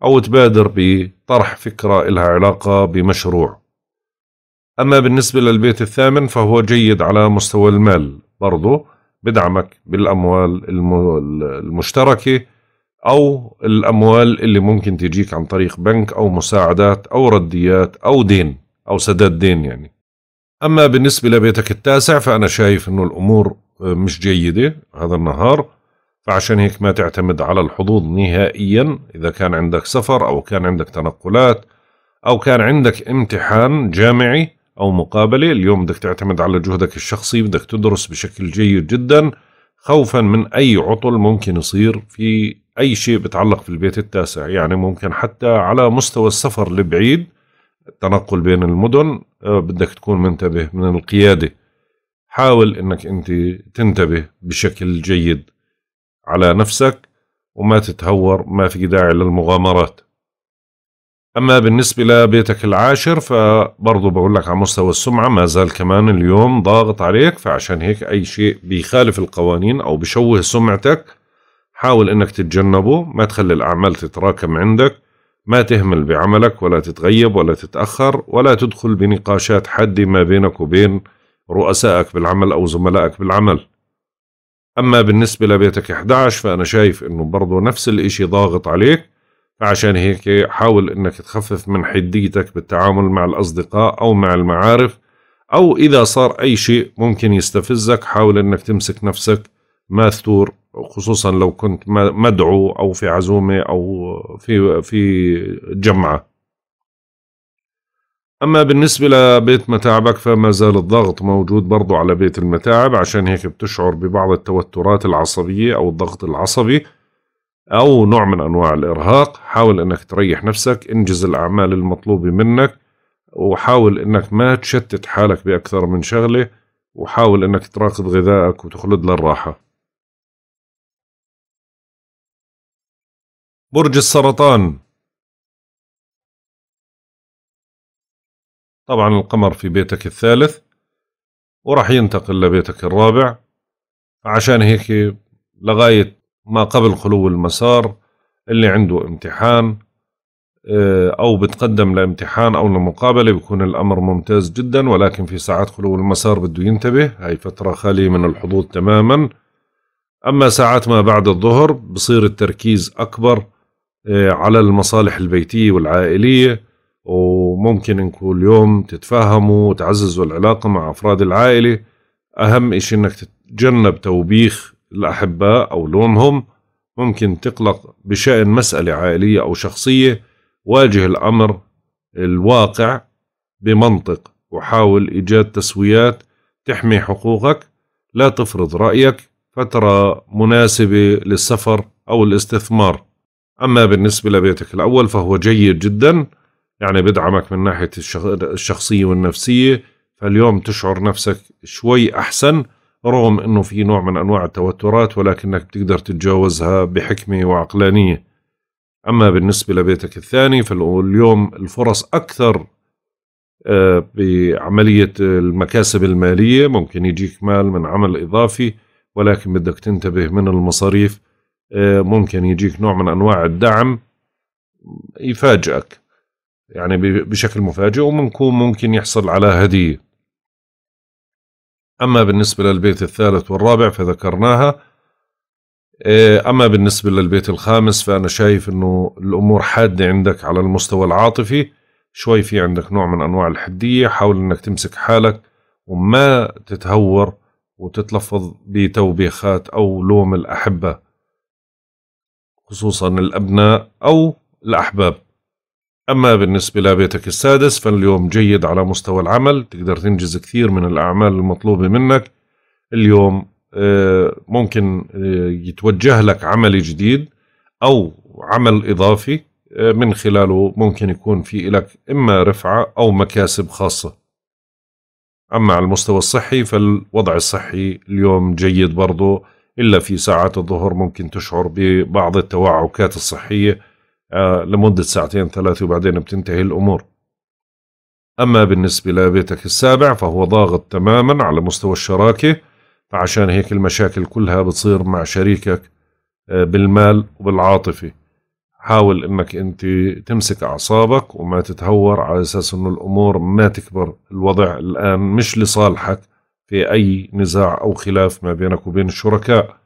أو تبادر بطرح فكرة إلها علاقة بمشروع أما بالنسبة للبيت الثامن فهو جيد على مستوى المال برضه بدعمك بالأموال المشتركة أو الأموال اللي ممكن تجيك عن طريق بنك أو مساعدات أو رديات أو دين أو سداد دين يعني أما بالنسبة لبيتك التاسع فأنا شايف أنه الأمور آه، مش جيدة هذا النهار فعشان هيك ما تعتمد على الحظوظ نهائيا إذا كان عندك سفر أو كان عندك تنقلات أو كان عندك امتحان جامعي أو مقابلة اليوم بدك تعتمد على جهدك الشخصي بدك تدرس بشكل جيد جدا خوفا من أي عطل ممكن يصير في أي شيء بتعلق في البيت التاسع يعني ممكن حتى على مستوى السفر لبعيد التنقل بين المدن آه، بدك تكون منتبه من القيادة حاول انك انت تنتبه بشكل جيد على نفسك وما تتهور ما في داعي للمغامرات أما بالنسبة لبيتك العاشر فبرضه بقول لك على مستوى السمعة ما زال كمان اليوم ضاغط عليك فعشان هيك أي شيء بيخالف القوانين أو بشوه سمعتك حاول إنك تتجنبه ما تخلي الأعمال تتراكم عندك ما تهمل بعملك ولا تتغيب ولا تتأخر ولا تدخل بنقاشات حادة ما بينك وبين رؤسائك بالعمل أو زملائك بالعمل أما بالنسبة لبيتك 11 فأنا شايف إنه برضه نفس الإشي ضاغط عليك فعشان هيك حاول إنك تخفف من حديتك بالتعامل مع الأصدقاء أو مع المعارف أو إذا صار أي شيء ممكن يستفزك حاول إنك تمسك نفسك ما تثور خصوصا لو كنت مدعو أو في عزومة أو في في جمعة أما بالنسبة لبيت متاعبك فما زال الضغط موجود برضو على بيت المتاعب عشان هيك بتشعر ببعض التوترات العصبية أو الضغط العصبي أو نوع من أنواع الإرهاق حاول أنك تريح نفسك انجز الأعمال المطلوبة منك وحاول أنك ما تشتت حالك بأكثر من شغلة وحاول أنك تراقب غذائك وتخلد للراحة برج السرطان طبعا القمر في بيتك الثالث وراح ينتقل لبيتك الرابع عشان هيك لغاية ما قبل خلو المسار اللي عنده امتحان آه، أو بتقدم لامتحان أو لمقابلة بيكون الأمر ممتاز جدا ولكن في ساعات خلو المسار بده ينتبه هاي فترة خالية من الحظوظ تماما أما ساعات ما بعد الظهر بصير التركيز أكبر آه، على المصالح البيتية والعائلية وممكن كل يوم تتفاهموا وتعززوا العلاقة مع أفراد العائلة أهم إشي إنك تتجنب توبيخ الأحباء أو لومهم ممكن تقلق بشأن مسألة عائلية أو شخصية واجه الأمر الواقع بمنطق وحاول إيجاد تسويات تحمي حقوقك لا تفرض رأيك فترة مناسبة للسفر أو الاستثمار أما بالنسبة لبيتك الأول فهو جيد جداً يعني بدعمك من ناحية الشخصية والنفسية فاليوم تشعر نفسك شوي أحسن رغم أنه في نوع من أنواع التوترات ولكنك بتقدر تتجاوزها بحكمة وعقلانية أما بالنسبة لبيتك الثاني فاليوم الفرص أكثر آه، بعملية المكاسب المالية ممكن يجيك مال من عمل إضافي ولكن بدك تنتبه من المصاريف آه، ممكن يجيك نوع من أنواع الدعم يفاجئك يعني بشكل مفاجئ ومنكون ممكن يحصل على هدية أما بالنسبة للبيت الثالث والرابع فذكرناها آه، أما بالنسبة للبيت الخامس فأنا شايف أنه الأمور حادة عندك على المستوى العاطفي شوي في عندك نوع من أنواع الحدية حاول أنك تمسك حالك وما تتهور وتتلفظ بتوبيخات أو لوم الأحبة خصوصا الأبناء أو الأحباب أما بالنسبة لبيتك السادس فاليوم جيد على مستوى العمل تقدر تنجز كثير من الأعمال المطلوبة منك اليوم آه، ممكن آه، يتوجه لك عمل جديد أو عمل إضافي آه، من خلاله ممكن يكون في لك إما رفعة أو مكاسب خاصة أما على المستوى الصحي فالوضع الصحي اليوم جيد برضه إلا في ساعات الظهر ممكن تشعر ببعض التوعكات الصحية آه، لمدة ساعتين ثلاثة وبعدين بتنتهي الأمور أما بالنسبة لبيتك السابع فهو ضاغط تماما على مستوى الشراكة فعشان هيك المشاكل كلها بتصير مع شريكك آه، بالمال وبالعاطفة حاول انك انت تمسك اعصابك وما تتهور على اساس انه الامور ما تكبر الوضع الان مش لصالحك في اي نزاع او خلاف ما بينك وبين الشركاء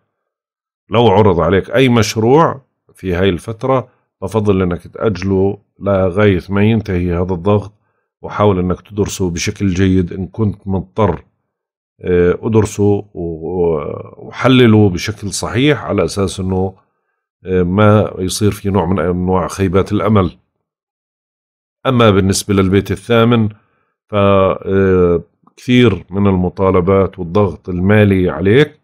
لو عرض عليك اي مشروع في هاي الفترة ففضل انك تاجله لغايه ما ينتهي هذا الضغط وحاول انك تدرسه بشكل جيد ان كنت مضطر آه، ادرسه وحلله بشكل صحيح على اساس انه آه، ما يصير في نوع من انواع خيبات الامل اما بالنسبه للبيت الثامن فكثير آه، من المطالبات والضغط المالي عليك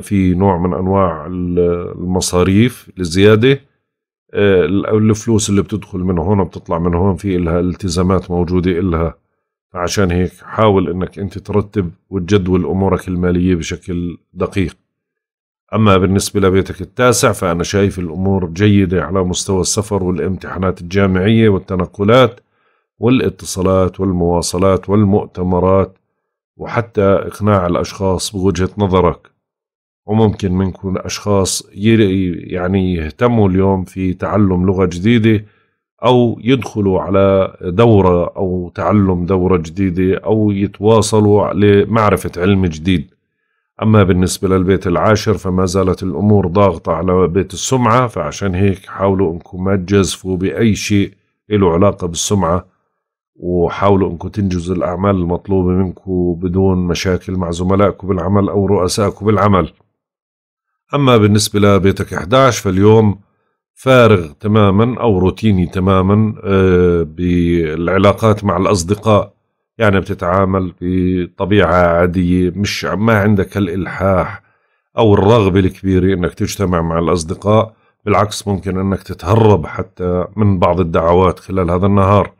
في نوع من انواع المصاريف الزياده آه، الفلوس اللي بتدخل من هون بتطلع من هون في إلها التزامات موجودة إلها عشان هيك حاول انك انت ترتب وتجدول امورك الماليه بشكل دقيق اما بالنسبه لبيتك التاسع فانا شايف الامور جيده على مستوى السفر والامتحانات الجامعيه والتنقلات والاتصالات والمواصلات والمؤتمرات وحتى اقناع الاشخاص بوجهه نظرك وممكن منكم أشخاص يعني يهتموا اليوم في تعلم لغة جديدة أو يدخلوا على دورة أو تعلم دورة جديدة أو يتواصلوا لمعرفة علم جديد أما بالنسبة للبيت العاشر فما زالت الأمور ضاغطة على بيت السمعة فعشان هيك حاولوا أنكم ما تجازفوا بأي شيء له علاقة بالسمعة وحاولوا أنكم تنجزوا الأعمال المطلوبة منكم بدون مشاكل مع زملائكم بالعمل أو رؤسائكم بالعمل أما بالنسبة لبيتك 11 فاليوم فارغ تماما أو روتيني تماما آه، بالعلاقات مع الأصدقاء يعني بتتعامل بطبيعة عادية مش ما عندك هالإلحاح أو الرغبة الكبيرة أنك تجتمع مع الأصدقاء بالعكس ممكن أنك تتهرب حتى من بعض الدعوات خلال هذا النهار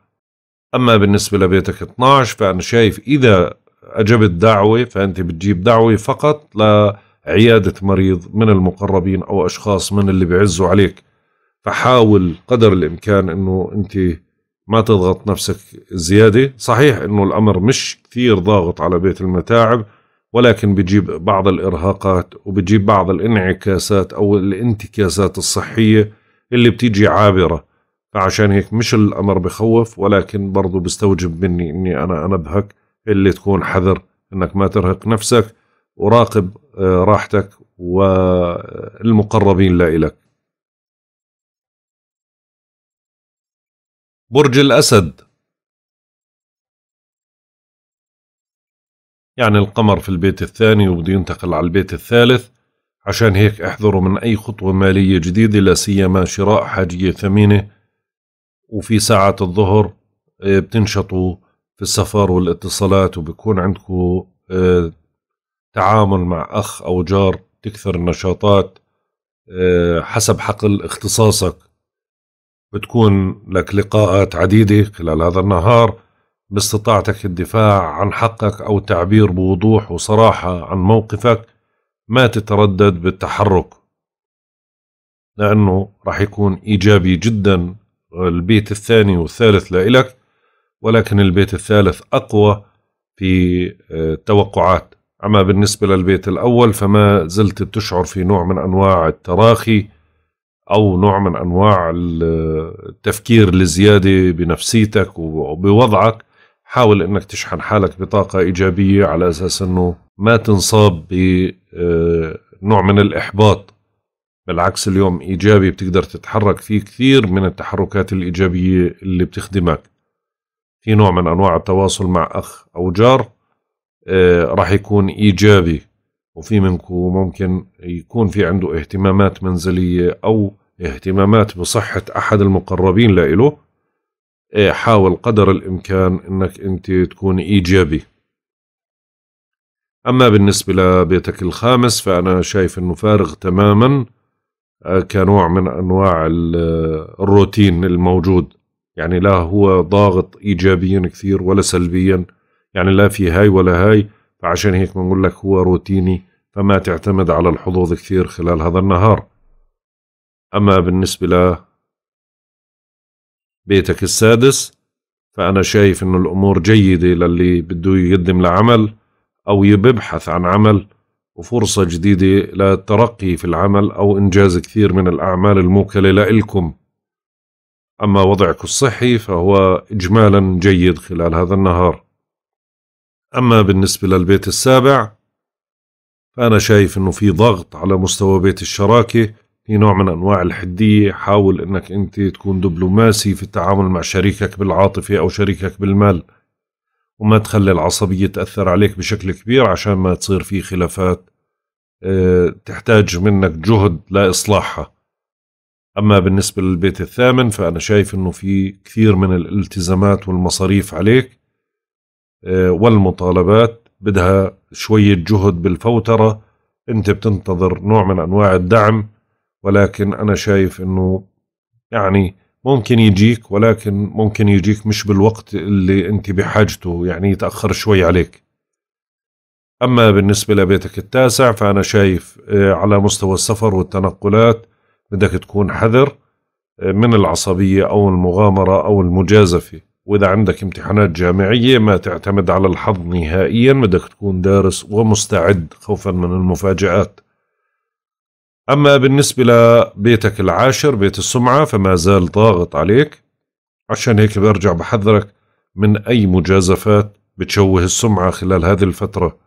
أما بالنسبة لبيتك 12 فأنا شايف إذا أجبت دعوة فأنت بتجيب دعوة فقط ل عيادة مريض من المقربين أو أشخاص من اللي بيعزوا عليك فحاول قدر الإمكان أنه أنت ما تضغط نفسك زيادة صحيح أنه الأمر مش كثير ضاغط على بيت المتاعب ولكن بجيب بعض الإرهاقات وبجيب بعض الانعكاسات أو الانتكاسات الصحية اللي بتيجي عابرة فعشان هيك مش الأمر بخوف ولكن برضو بستوجب مني أني أنا أنبهك اللي تكون حذر أنك ما ترهق نفسك وراقب آه، راحتك والمقربين لإلك برج الأسد يعني القمر في البيت الثاني وبده ينتقل على البيت الثالث عشان هيك احذروا من أي خطوة مالية جديدة لا سيما شراء حاجية ثمينة وفي ساعة الظهر آه، بتنشطوا في السفر والاتصالات وبكون عندكم آه، تعامل مع اخ او جار تكثر النشاطات آه، حسب حقل اختصاصك بتكون لك لقاءات عديدة خلال هذا النهار باستطاعتك الدفاع عن حقك أو تعبير بوضوح وصراحة عن موقفك ما تتردد بالتحرك لأنه راح يكون إيجابي جدا البيت الثاني والثالث لإلك ولكن البيت الثالث أقوى في آه، التوقعات أما بالنسبة للبيت الأول فما زلت بتشعر في نوع من أنواع التراخي أو نوع من أنواع التفكير الزيادة بنفسيتك وبوضعك حاول أنك تشحن حالك بطاقة إيجابية على أساس أنه ما تنصاب بنوع آه، من الإحباط بالعكس اليوم إيجابي بتقدر تتحرك فيه كثير من التحركات الإيجابية اللي بتخدمك في نوع من أنواع التواصل مع أخ أو جار آه، راح يكون ايجابي وفي منكم ممكن يكون في عنده اهتمامات منزليه او اهتمامات بصحه احد المقربين لإله آه، حاول قدر الامكان انك انت تكون ايجابي اما بالنسبه لبيتك الخامس فانا شايف انه فارغ تماما آه، كنوع من انواع الروتين الموجود يعني لا هو ضاغط ايجابيا كثير ولا سلبيا يعني لا في هاي ولا هاي فعشان هيك بنقول لك هو روتيني فما تعتمد على الحظوظ كثير خلال هذا النهار أما بالنسبة ل بيتك السادس فأنا شايف إنه الأمور جيدة للي بده يقدم لعمل أو يبحث عن عمل وفرصة جديدة للترقي في العمل أو إنجاز كثير من الأعمال الموكلة لإلكم أما وضعك الصحي فهو إجمالا جيد خلال هذا النهار أما بالنسبة للبيت السابع فأنا شايف أنه في ضغط على مستوى بيت الشراكة في نوع من أنواع الحدية حاول أنك أنت تكون دبلوماسي في التعامل مع شريكك بالعاطفة أو شريكك بالمال وما تخلي العصبية تأثر عليك بشكل كبير عشان ما تصير في خلافات آه، تحتاج منك جهد لإصلاحها أما بالنسبة للبيت الثامن فأنا شايف أنه في كثير من الالتزامات والمصاريف عليك آه، والمطالبات بدها شوية جهد بالفوترة انت بتنتظر نوع من انواع الدعم ولكن انا شايف انه يعني ممكن يجيك ولكن ممكن يجيك مش بالوقت اللي انت بحاجته يعني يتأخر شوي عليك أما بالنسبة لبيتك التاسع فأنا شايف آه، على مستوى السفر والتنقلات بدك تكون حذر آه، من العصبية أو المغامرة أو المجازفة وإذا عندك امتحانات جامعية ما تعتمد على الحظ نهائيا بدك تكون دارس ومستعد خوفا من المفاجآت أما بالنسبة لبيتك العاشر بيت السمعة فما زال ضاغط عليك عشان هيك برجع بحذرك من أي مجازفات بتشوه السمعة خلال هذه الفترة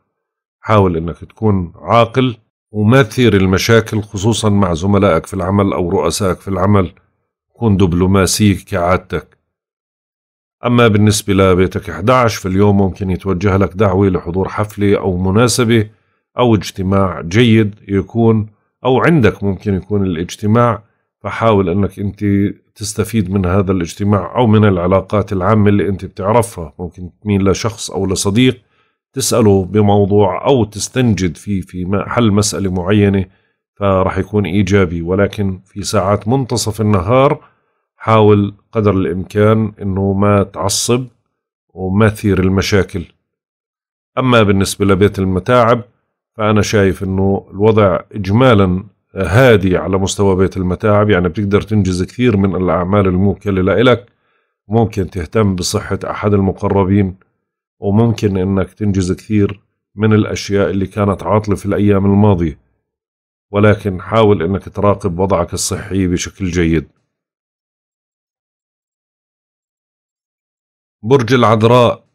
حاول أنك تكون عاقل وما تثير المشاكل خصوصا مع زملائك في العمل أو رؤسائك في العمل كن دبلوماسي كعادتك أما بالنسبة لبيتك 11 في اليوم ممكن يتوجه لك دعوة لحضور حفلة أو مناسبة أو اجتماع جيد يكون أو عندك ممكن يكون الاجتماع فحاول أنك أنت تستفيد من هذا الاجتماع أو من العلاقات العامة اللي أنت بتعرفها ممكن تميل لشخص أو لصديق تسأله بموضوع أو تستنجد فيه في حل مسألة معينة فرح يكون إيجابي ولكن في ساعات منتصف النهار حاول قدر الإمكان أنه ما تعصب وما تثير المشاكل أما بالنسبة لبيت المتاعب فأنا شايف أنه الوضع إجمالا هادي على مستوى بيت المتاعب يعني بتقدر تنجز كثير من الأعمال الموكلة لإلك ممكن تهتم بصحة أحد المقربين وممكن أنك تنجز كثير من الأشياء اللي كانت عاطلة في الأيام الماضية ولكن حاول أنك تراقب وضعك الصحي بشكل جيد برج العذراء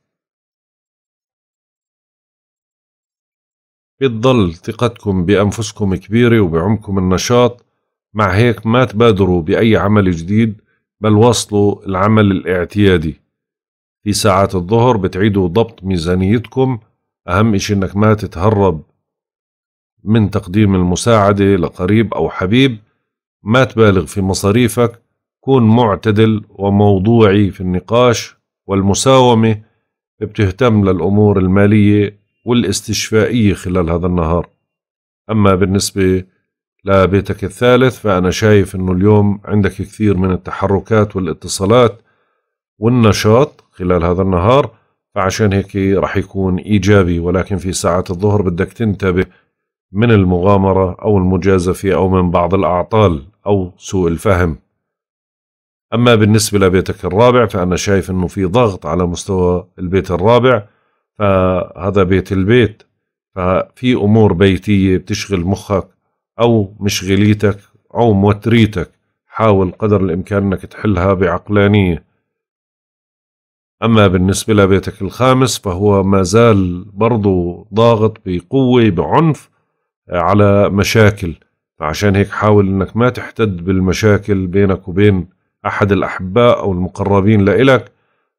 بتضل ثقتكم بأنفسكم كبيرة وبعمكم النشاط مع هيك ما تبادروا بأي عمل جديد بل واصلوا العمل الاعتيادي في ساعات الظهر بتعيدوا ضبط ميزانيتكم أهم إشي إنك ما تتهرب من تقديم المساعدة لقريب أو حبيب ما تبالغ في مصاريفك كون معتدل وموضوعي في النقاش والمساومة بتهتم للأمور المالية والاستشفائية خلال هذا النهار أما بالنسبة لبيتك الثالث فأنا شايف أنه اليوم عندك كثير من التحركات والاتصالات والنشاط خلال هذا النهار فعشان هيك رح يكون إيجابي ولكن في ساعات الظهر بدك تنتبه من المغامرة أو المجازفة أو من بعض الأعطال أو سوء الفهم أما بالنسبة لبيتك الرابع فأنا شايف أنه في ضغط على مستوى البيت الرابع فهذا بيت البيت ففي أمور بيتية بتشغل مخك أو مشغليتك أو موتريتك حاول قدر الإمكان أنك تحلها بعقلانية أما بالنسبة لبيتك الخامس فهو ما زال برضو ضاغط بقوة بعنف على مشاكل فعشان هيك حاول أنك ما تحتد بالمشاكل بينك وبين أحد الأحباء أو المقربين لإلك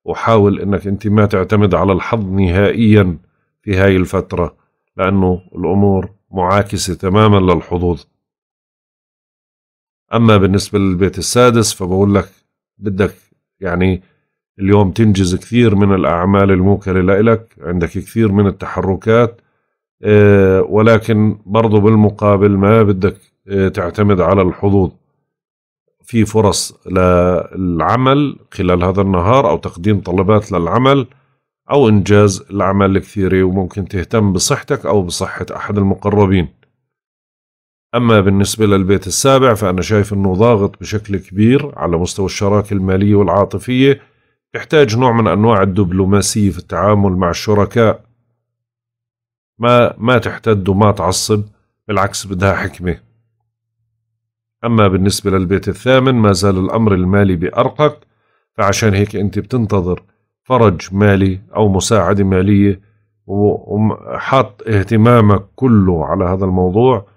وحاول أنك أنت ما تعتمد على الحظ نهائيا في هاي الفترة لأنه الأمور معاكسة تماما للحظوظ أما بالنسبة للبيت السادس فبقول لك بدك يعني اليوم تنجز كثير من الأعمال الموكلة لإلك عندك كثير من التحركات آه، ولكن برضو بالمقابل ما بدك آه، تعتمد على الحظوظ في فرص للعمل خلال هذا النهار أو تقديم طلبات للعمل أو إنجاز الأعمال الكثيرة وممكن تهتم بصحتك أو بصحة أحد المقربين أما بالنسبة للبيت السابع فأنا شايف أنه ضاغط بشكل كبير على مستوى الشراكة المالية والعاطفية يحتاج نوع من أنواع الدبلوماسية في التعامل مع الشركاء ما ما تحتد وما تعصب بالعكس بدها حكمه أما بالنسبة للبيت الثامن ما زال الأمر المالي بأرقك فعشان هيك أنت بتنتظر فرج مالي أو مساعدة مالية وحط اهتمامك كله على هذا الموضوع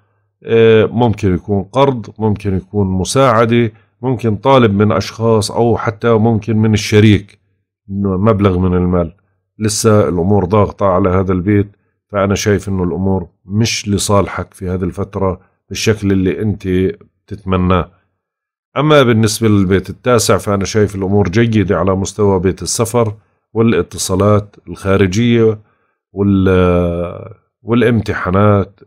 آه، ممكن يكون قرض ممكن يكون مساعدة ممكن طالب من أشخاص أو حتى ممكن من الشريك مبلغ من المال لسه الأمور ضاغطة على هذا البيت فأنا شايف أنه الأمور مش لصالحك في هذه الفترة بالشكل اللي أنت تتمناه أما بالنسبة للبيت التاسع فأنا شايف الأمور جيدة على مستوى بيت السفر والاتصالات الخارجية وال والامتحانات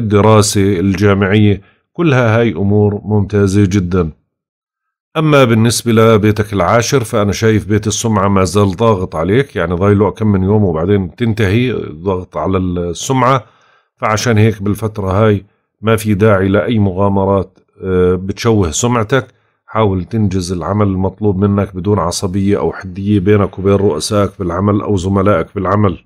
الدراسة الجامعية كلها هاي أمور ممتازة جدا أما بالنسبة لبيتك العاشر فأنا شايف بيت السمعة ما زال ضاغط عليك يعني ضايله كم من يوم وبعدين تنتهي الضغط على السمعة فعشان هيك بالفترة هاي ما في داعي لأي مغامرات بتشوه سمعتك حاول تنجز العمل المطلوب منك بدون عصبية أو حدية بينك وبين رؤسائك بالعمل أو زملائك بالعمل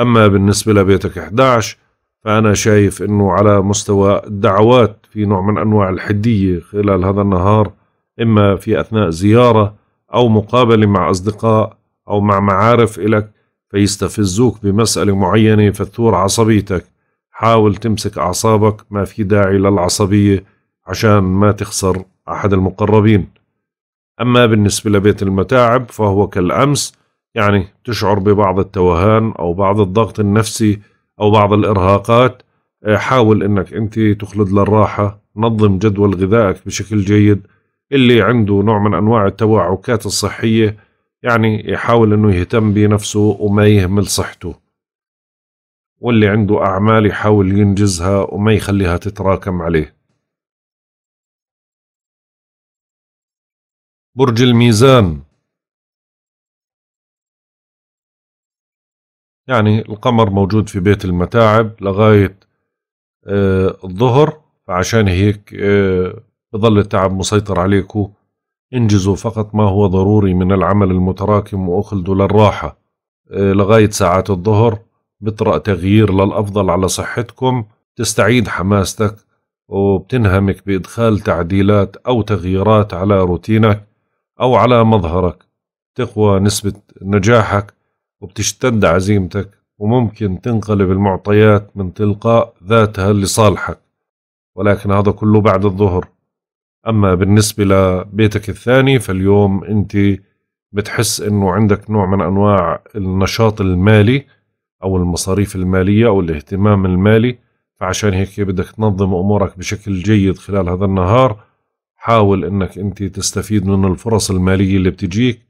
أما بالنسبة لبيتك 11 فأنا شايف أنه على مستوى الدعوات في نوع من أنواع الحدية خلال هذا النهار إما في أثناء زيارة أو مقابلة مع أصدقاء أو مع معارف إلك فيستفزوك بمسألة معينة فتثور عصبيتك حاول تمسك أعصابك ما في داعي للعصبية عشان ما تخسر أحد المقربين أما بالنسبة لبيت المتاعب فهو كالأمس يعني تشعر ببعض التوهان أو بعض الضغط النفسي أو بعض الإرهاقات آه، حاول أنك أنت تخلد للراحة نظم جدول غذائك بشكل جيد اللي عنده نوع من أنواع التوعكات الصحية يعني يحاول أنه يهتم بنفسه وما يهمل صحته واللي عنده أعمال يحاول ينجزها وما يخليها تتراكم عليه برج الميزان يعني القمر موجود في بيت المتاعب لغاية آه الظهر فعشان هيك آه بظل التعب مسيطر عليكو انجزوا فقط ما هو ضروري من العمل المتراكم واخلدوا للراحة آه لغاية ساعات الظهر بطرأ تغيير للأفضل على صحتكم تستعيد حماستك وبتنهمك بإدخال تعديلات أو تغييرات على روتينك أو على مظهرك تقوى نسبة نجاحك وبتشتد عزيمتك وممكن تنقلب المعطيات من تلقاء ذاتها لصالحك ولكن هذا كله بعد الظهر أما بالنسبة لبيتك الثاني فاليوم أنت بتحس أنه عندك نوع من أنواع النشاط المالي أو المصاريف المالية أو الاهتمام المالي فعشان هيك بدك تنظم أمورك بشكل جيد خلال هذا النهار حاول أنك أنت تستفيد من الفرص المالية اللي بتجيك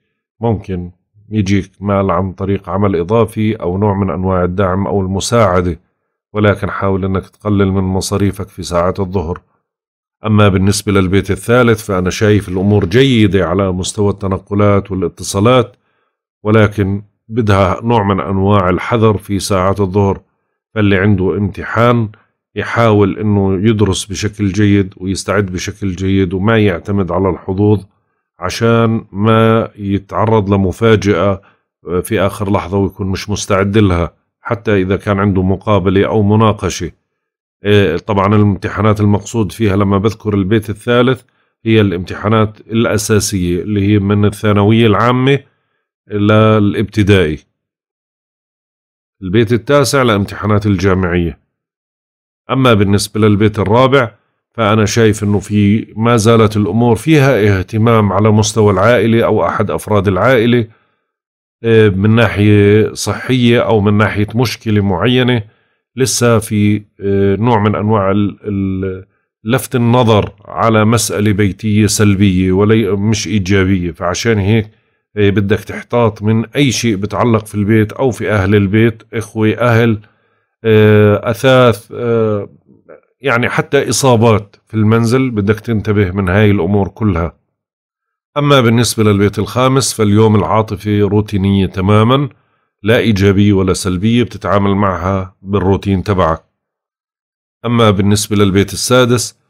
ممكن يجيك مال عن طريق عمل إضافي أو نوع من أنواع الدعم أو المساعدة ولكن حاول أنك تقلل من مصاريفك في ساعات الظهر أما بالنسبة للبيت الثالث فأنا شايف الأمور جيدة على مستوى التنقلات والاتصالات ولكن بدها نوع من أنواع الحذر في ساعات الظهر فاللي عنده امتحان يحاول أنه يدرس بشكل جيد ويستعد بشكل جيد وما يعتمد على الحظوظ عشان ما يتعرض لمفاجأة آه، في آخر لحظة ويكون مش مستعد لها حتى إذا كان عنده مقابلة أو مناقشة آه، طبعا الامتحانات المقصود فيها لما بذكر البيت الثالث هي الامتحانات الأساسية اللي هي من الثانوية العامة إلا الابتدائي البيت التاسع لامتحانات الجامعية أما بالنسبة للبيت الرابع فأنا شايف أنه في ما زالت الأمور فيها اهتمام على مستوى العائلة أو أحد أفراد العائلة آه، من ناحية صحية أو من ناحية مشكلة معينة لسه في آه، نوع من أنواع لفت النظر على مسألة بيتية سلبية مش إيجابية فعشان هيك إيه، بدك تحتاط من أي شيء بتعلق في البيت أو في أهل البيت إخوة أهل إيه، أثاث إيه، يعني حتى إصابات في المنزل بدك تنتبه من هاي الأمور كلها أما بالنسبة للبيت الخامس فاليوم العاطفة روتينية تماما لا إيجابية ولا سلبية بتتعامل معها بالروتين تبعك أما بالنسبة للبيت السادس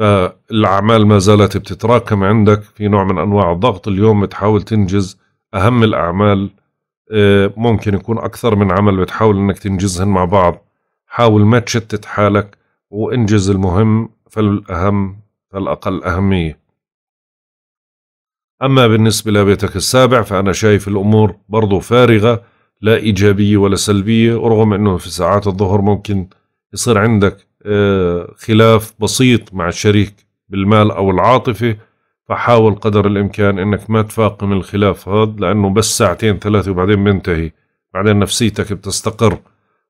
فالاعمال ما زالت بتتراكم عندك في نوع من انواع الضغط اليوم بتحاول تنجز اهم الاعمال آه، ممكن يكون اكثر من عمل بتحاول انك تنجزهن مع بعض حاول ما تشتت حالك وانجز المهم فالاهم فالاقل اهميه اما بالنسبه لبيتك السابع فانا شايف الامور برضو فارغه لا ايجابيه ولا سلبيه رغم انه في ساعات الظهر ممكن يصير عندك آه، خلاف بسيط مع الشريك بالمال أو العاطفة فحاول قدر الإمكان أنك ما تفاقم الخلاف هذا لأنه بس ساعتين ثلاثة وبعدين بينتهي بعدين نفسيتك بتستقر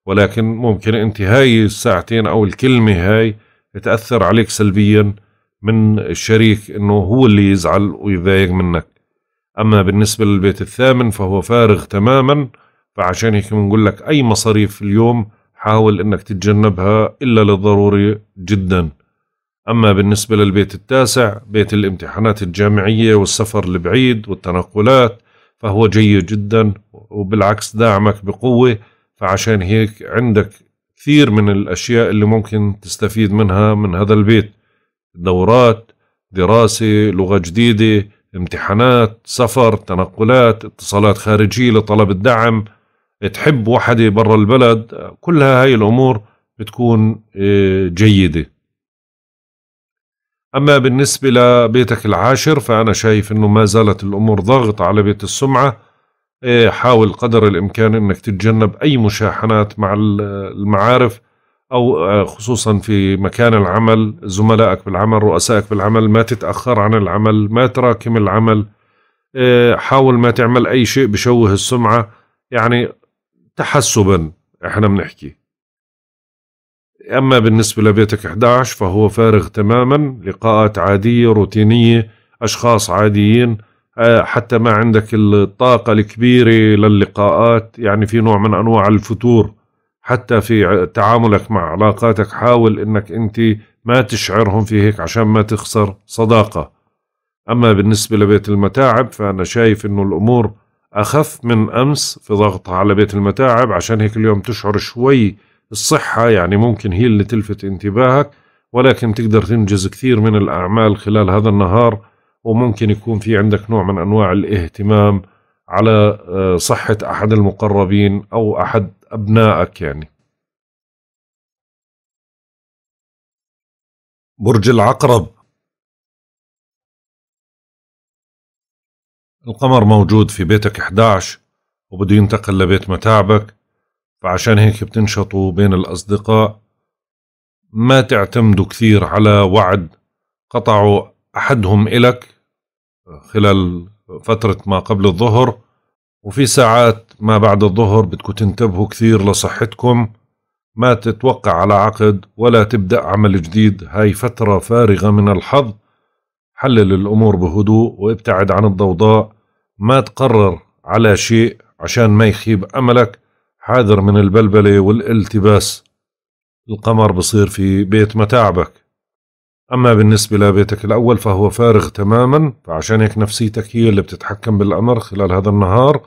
ولكن ممكن أنت هاي الساعتين أو الكلمة هاي تأثر عليك سلبيا من الشريك أنه هو اللي يزعل ويضايق منك أما بالنسبة للبيت الثامن فهو فارغ تماما فعشان هيك بنقول لك أي مصاريف اليوم حاول انك تتجنبها الا للضروري جدا اما بالنسبه للبيت التاسع بيت الامتحانات الجامعيه والسفر البعيد والتنقلات فهو جيد جدا وبالعكس داعمك بقوه فعشان هيك عندك كثير من الاشياء اللي ممكن تستفيد منها من هذا البيت دورات دراسه لغه جديده امتحانات سفر تنقلات اتصالات خارجيه لطلب الدعم تحب وحده برا البلد كلها هاي الأمور بتكون آه، جيدة أما بالنسبة لبيتك العاشر فأنا شايف أنه ما زالت الأمور ضغط على بيت السمعة آه، حاول قدر الإمكان أنك تتجنب أي مشاحنات مع المعارف أو آه، خصوصا في مكان العمل زملائك بالعمل رؤسائك بالعمل ما تتأخر عن العمل ما تراكم العمل حاول ما تعمل أي شيء بشوه السمعة يعني تحسبا احنا بنحكي أما بالنسبة لبيتك 11 فهو فارغ تماما لقاءات عادية روتينية أشخاص عاديين آه، حتى ما عندك الطاقة الكبيرة للقاءات يعني في نوع من أنواع الفتور حتى في تعاملك مع علاقاتك حاول أنك أنت ما تشعرهم في هيك عشان ما تخسر صداقة أما بالنسبة لبيت المتاعب فأنا شايف أنه الأمور أخف من أمس في ضغط على بيت المتاعب عشان هيك اليوم تشعر شوي الصحة يعني ممكن هي اللي تلفت انتباهك ولكن تقدر تنجز كثير من الأعمال خلال هذا النهار وممكن يكون في عندك نوع من أنواع الاهتمام على آه، صحة أحد المقربين أو أحد أبنائك يعني برج العقرب القمر موجود في بيتك 11 وبده ينتقل لبيت متاعبك فعشان هيك بتنشطوا بين الأصدقاء ما تعتمدوا كثير على وعد قطعه أحدهم إلك خلال فترة ما قبل الظهر وفي ساعات ما بعد الظهر بدكم تنتبهوا كثير لصحتكم ما تتوقع على عقد ولا تبدأ عمل جديد هاي فترة فارغة من الحظ حلل الأمور بهدوء وابتعد عن الضوضاء ما تقرر على شيء عشان ما يخيب أملك حاذر من البلبلة والالتباس القمر بصير في بيت متاعبك أما بالنسبة لبيتك الأول فهو فارغ تماما فعشان هيك نفسيتك هي اللي بتتحكم بالأمر خلال هذا النهار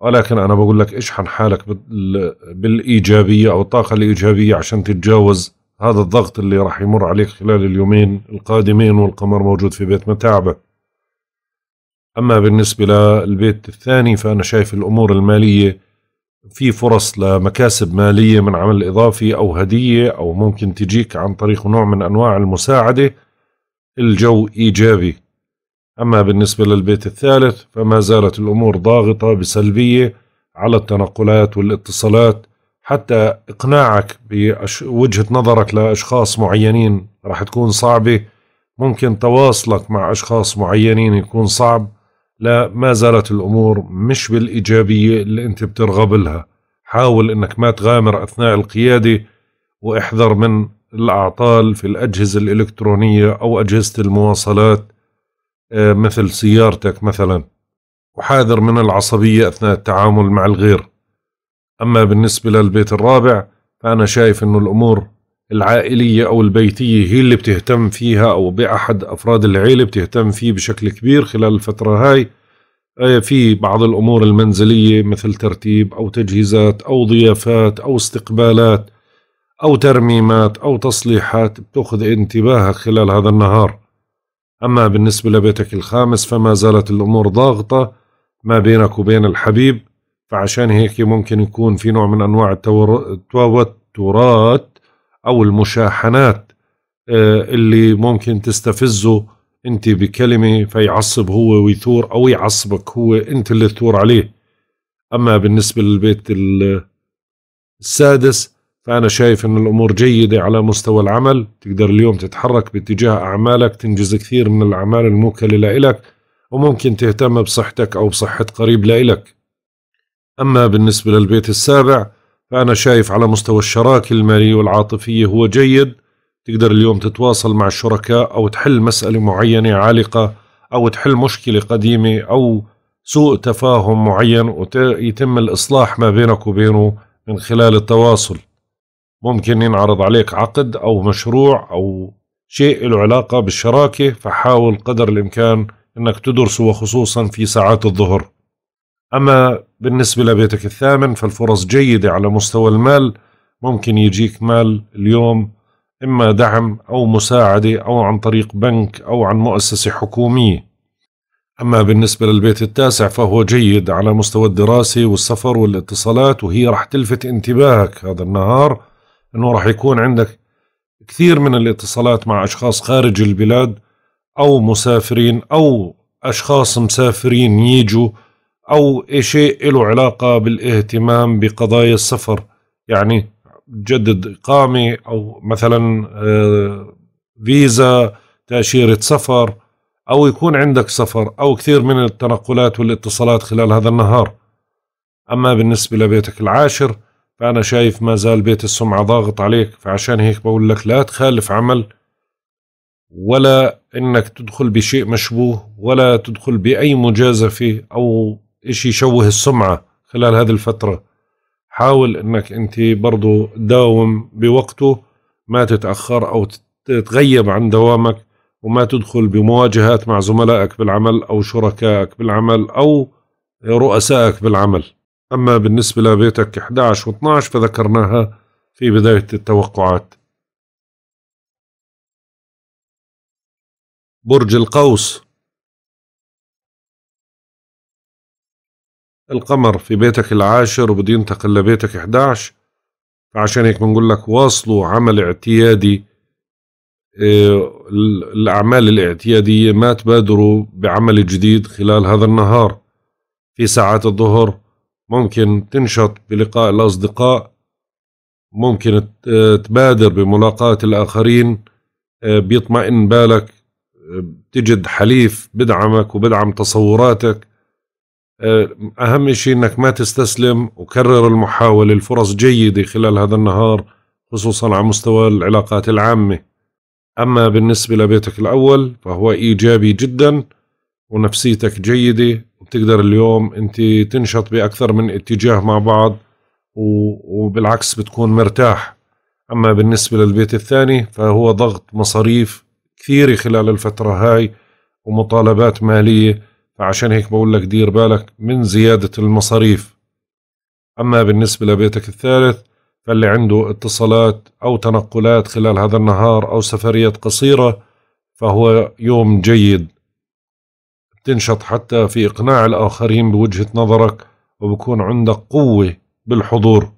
ولكن أنا بقول لك اشحن حالك بالإيجابية أو الطاقة الإيجابية عشان تتجاوز هذا الضغط اللي راح يمر عليك خلال اليومين القادمين والقمر موجود في بيت متاعبة أما بالنسبة للبيت الثاني فأنا شايف الأمور المالية في فرص لمكاسب مالية من عمل إضافي أو هدية أو ممكن تجيك عن طريق نوع من أنواع المساعدة الجو إيجابي أما بالنسبة للبيت الثالث فما زالت الأمور ضاغطة بسلبية على التنقلات والاتصالات حتى اقناعك بوجهه نظرك لاشخاص معينين راح تكون صعبه ممكن تواصلك مع اشخاص معينين يكون صعب لا ما زالت الامور مش بالايجابيه اللي انت بترغب لها حاول انك ما تغامر اثناء القياده واحذر من الاعطال في الاجهزه الالكترونيه او اجهزه المواصلات آه، مثل سيارتك مثلا وحاذر من العصبيه اثناء التعامل مع الغير أما بالنسبة للبيت الرابع فأنا شايف أنه الأمور العائلية أو البيتية هي اللي بتهتم فيها أو بأحد أفراد العيلة بتهتم فيه بشكل كبير خلال الفترة هاي آه، في بعض الأمور المنزلية مثل ترتيب أو تجهيزات أو ضيافات أو استقبالات أو ترميمات أو تصليحات بتأخذ انتباهك خلال هذا النهار أما بالنسبة لبيتك الخامس فما زالت الأمور ضاغطة ما بينك وبين الحبيب فعشان هيك ممكن يكون في نوع من أنواع التوترات أو المشاحنات آه، اللي ممكن تستفزه أنت بكلمة فيعصب هو ويثور أو يعصبك هو أنت اللي تثور عليه أما بالنسبة للبيت السادس فأنا شايف أن الأمور جيدة على مستوى العمل تقدر اليوم تتحرك باتجاه أعمالك تنجز كثير من الأعمال الموكلة لإلك وممكن تهتم بصحتك أو بصحة قريب لإلك أما بالنسبة للبيت السابع فأنا شايف على مستوى الشراكة المالية والعاطفية هو جيد تقدر اليوم تتواصل مع الشركاء أو تحل مسألة معينة عالقة أو تحل مشكلة قديمة أو سوء تفاهم معين ويتم الإصلاح ما بينك وبينه من خلال التواصل ممكن ينعرض عليك عقد أو مشروع أو شيء له علاقة بالشراكة فحاول قدر الإمكان أنك تدرسه وخصوصا في ساعات الظهر أما بالنسبة لبيتك الثامن فالفرص جيدة على مستوى المال ممكن يجيك مال اليوم إما دعم أو مساعدة أو عن طريق بنك أو عن مؤسسة حكومية أما بالنسبة للبيت التاسع فهو جيد على مستوى الدراسة والسفر والاتصالات وهي رح تلفت انتباهك هذا النهار أنه رح يكون عندك كثير من الاتصالات مع أشخاص خارج البلاد أو مسافرين أو أشخاص مسافرين يجوا أو شيء له علاقة بالاهتمام بقضايا السفر يعني تجدد إقامة أو مثلا آه، فيزا تأشيرة سفر أو يكون عندك سفر أو كثير من التنقلات والاتصالات خلال هذا النهار أما بالنسبة لبيتك العاشر فأنا شايف ما زال بيت السمعة ضاغط عليك فعشان هيك بقول لك لا تخالف عمل ولا انك تدخل بشيء مشبوه ولا تدخل باي مجازفه او إشي يشوه السمعة خلال هذه الفترة حاول أنك أنت برضو داوم بوقته ما تتأخر أو تتغيب عن دوامك وما تدخل بمواجهات مع زملائك بالعمل أو شركائك بالعمل أو رؤسائك بالعمل أما بالنسبة لبيتك 11 و 12 فذكرناها في بداية التوقعات برج القوس القمر في بيتك العاشر وبده لبيتك 11 فعشان هيك بنقول لك واصلوا عمل اعتيادي آه، الأعمال الاعتيادية ما تبادروا بعمل جديد خلال هذا النهار في ساعات الظهر ممكن تنشط بلقاء الأصدقاء ممكن آه، تبادر بملاقاة الآخرين آه، بيطمئن بالك تجد حليف بدعمك وبدعم تصوراتك آه، أهم شيء أنك ما تستسلم وكرر المحاولة الفرص جيدة خلال هذا النهار خصوصا على مستوى العلاقات العامة أما بالنسبة لبيتك الأول فهو إيجابي جدا ونفسيتك جيدة وتقدر اليوم أنت تنشط بأكثر من اتجاه مع بعض وبالعكس بتكون مرتاح أما بالنسبة للبيت الثاني فهو ضغط مصاريف كثيرة خلال الفترة هاي ومطالبات مالية فعشان هيك بقول لك دير بالك من زيادة المصاريف أما بالنسبة لبيتك الثالث فاللي عنده اتصالات أو تنقلات خلال هذا النهار أو سفريات قصيرة فهو يوم جيد تنشط حتى في إقناع الآخرين بوجهة نظرك وبكون عندك قوة بالحضور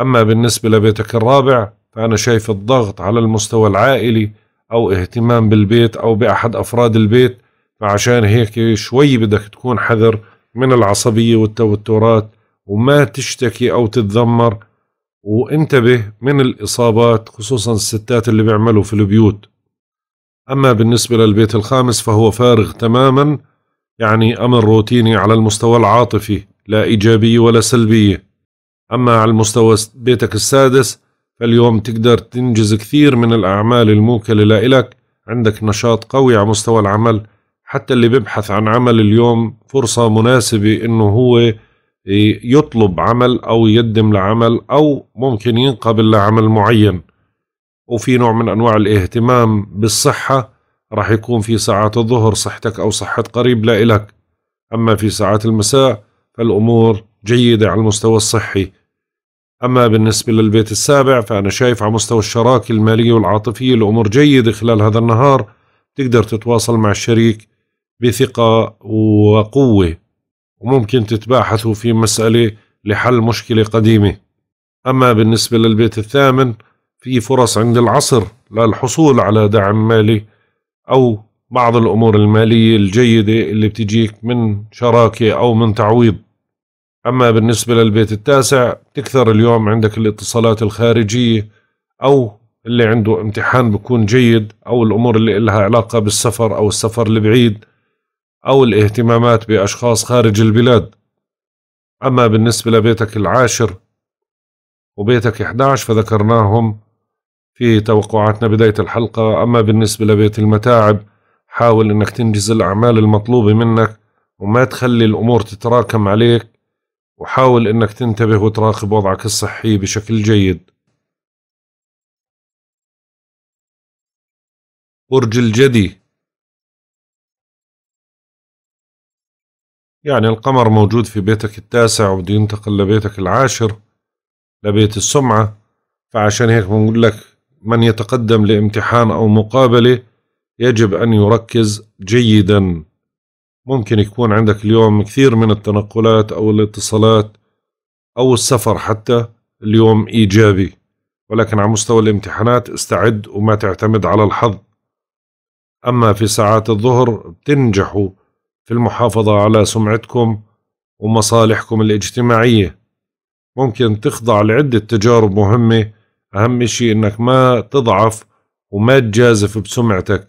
أما بالنسبة لبيتك الرابع فأنا شايف الضغط على المستوى العائلي أو اهتمام بالبيت أو بأحد أفراد البيت فعشان هيك شوي بدك تكون حذر من العصبية والتوترات وما تشتكي أو تتذمر وانتبه من الإصابات خصوصا الستات اللي بيعملوا في البيوت أما بالنسبة للبيت الخامس فهو فارغ تماما يعني أمر روتيني على المستوى العاطفي لا إيجابية ولا سلبية أما على المستوى بيتك السادس فاليوم تقدر تنجز كثير من الأعمال الموكلة لإلك عندك نشاط قوي على مستوى العمل حتى اللي بيبحث عن عمل اليوم فرصة مناسبة انه هو يطلب عمل او يقدم لعمل او ممكن ينقبل لعمل معين وفي نوع من انواع الاهتمام بالصحة راح يكون في ساعات الظهر صحتك او صحة قريب لا إلك اما في ساعات المساء فالامور جيدة على المستوى الصحي أما بالنسبة للبيت السابع فأنا شايف على مستوى الشراكة المالية والعاطفية الأمور جيدة خلال هذا النهار تقدر تتواصل مع الشريك بثقة وقوة وممكن تتباحثوا في مسألة لحل مشكلة قديمة أما بالنسبة للبيت الثامن في فرص عند العصر للحصول على دعم مالي أو بعض الأمور المالية الجيدة اللي بتجيك من شراكة أو من تعويض أما بالنسبة للبيت التاسع تكثر اليوم عندك الاتصالات الخارجية أو اللي عنده امتحان بكون جيد أو الأمور اللي لها علاقة بالسفر أو السفر البعيد أو الاهتمامات بأشخاص خارج البلاد أما بالنسبة لبيتك العاشر وبيتك 11 فذكرناهم في توقعاتنا بداية الحلقة أما بالنسبة لبيت المتاعب حاول أنك تنجز الأعمال المطلوبة منك وما تخلي الأمور تتراكم عليك وحاول أنك تنتبه وتراقب وضعك الصحي بشكل جيد برج الجدي يعني القمر موجود في بيتك التاسع وبده ينتقل لبيتك العاشر لبيت السمعة فعشان هيك بنقول لك من يتقدم لامتحان أو مقابلة يجب أن يركز جيدا ممكن يكون عندك اليوم كثير من التنقلات أو الاتصالات أو السفر حتى اليوم إيجابي ولكن على مستوى الامتحانات استعد وما تعتمد على الحظ أما في ساعات الظهر بتنجحوا في المحافظة على سمعتكم ومصالحكم الاجتماعية ممكن تخضع لعدة تجارب مهمة أهم شيء إنك ما تضعف وما تجازف بسمعتك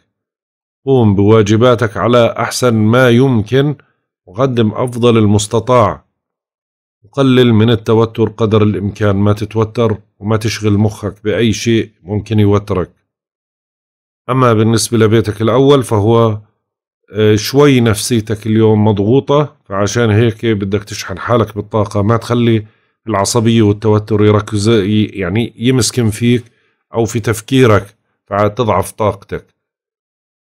قوم بواجباتك على أحسن ما يمكن وقدم أفضل المستطاع وقلل من التوتر قدر الإمكان ما تتوتر وما تشغل مخك بأي شيء ممكن يوترك أما بالنسبة لبيتك الأول فهو آه، شوي نفسيتك اليوم مضغوطة فعشان هيك بدك تشحن حالك بالطاقة ما تخلي العصبية والتوتر يركز يعني يمسكن فيك أو في تفكيرك فتضعف طاقتك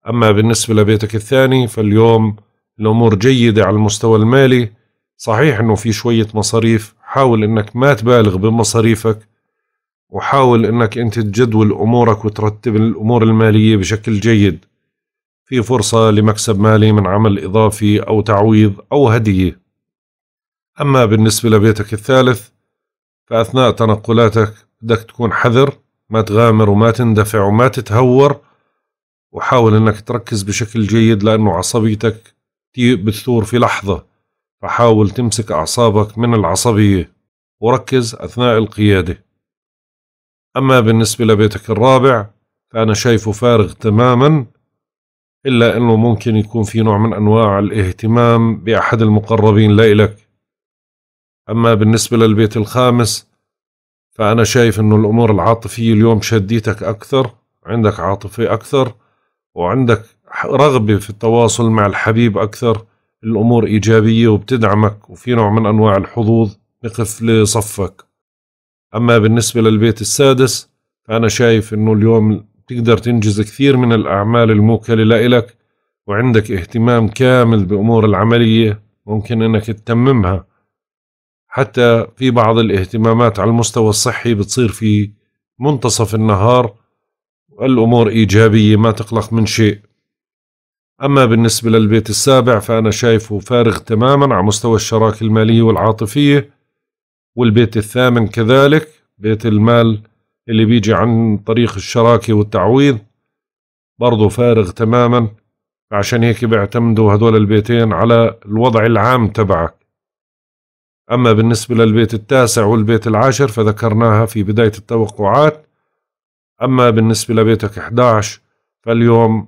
أما بالنسبة لبيتك الثاني فاليوم الأمور جيدة على المستوى المالي صحيح أنه في شوية مصاريف حاول أنك ما تبالغ بمصاريفك وحاول أنك أنت تجدول أمورك وترتب الأمور المالية بشكل جيد في فرصة لمكسب مالي من عمل إضافي أو تعويض أو هدية أما بالنسبة لبيتك الثالث فأثناء تنقلاتك بدك تكون حذر ما تغامر وما تندفع وما تتهور وحاول أنك تركز بشكل جيد لأنه عصبيتك بتثور في لحظة فحاول تمسك أعصابك من العصبية وركز أثناء القيادة أما بالنسبة لبيتك الرابع فأنا شايفه فارغ تماما إلا أنه ممكن يكون في نوع من أنواع الاهتمام بأحد المقربين لإلك أما بالنسبة للبيت الخامس فأنا شايف أنه الأمور العاطفية اليوم شديتك أكثر عندك عاطفة أكثر وعندك رغبة في التواصل مع الحبيب أكثر الأمور إيجابية وبتدعمك وفي نوع من أنواع الحظوظ بقف لصفك أما بالنسبة للبيت السادس فأنا شايف أنه اليوم تقدر تنجز كثير من الأعمال الموكلة لإلك وعندك اهتمام كامل بأمور العملية ممكن أنك تتممها حتى في بعض الاهتمامات على المستوى الصحي بتصير في منتصف النهار والأمور إيجابية ما تقلق من شيء أما بالنسبة للبيت السابع فأنا شايفه فارغ تماما على مستوى الشراكة المالية والعاطفية والبيت الثامن كذلك بيت المال اللي بيجي عن طريق الشراكة والتعويض برضه فارغ تماما عشان هيك بيعتمدوا هدول البيتين على الوضع العام تبعك أما بالنسبة للبيت التاسع والبيت العاشر فذكرناها في بداية التوقعات أما بالنسبة لبيتك 11 فاليوم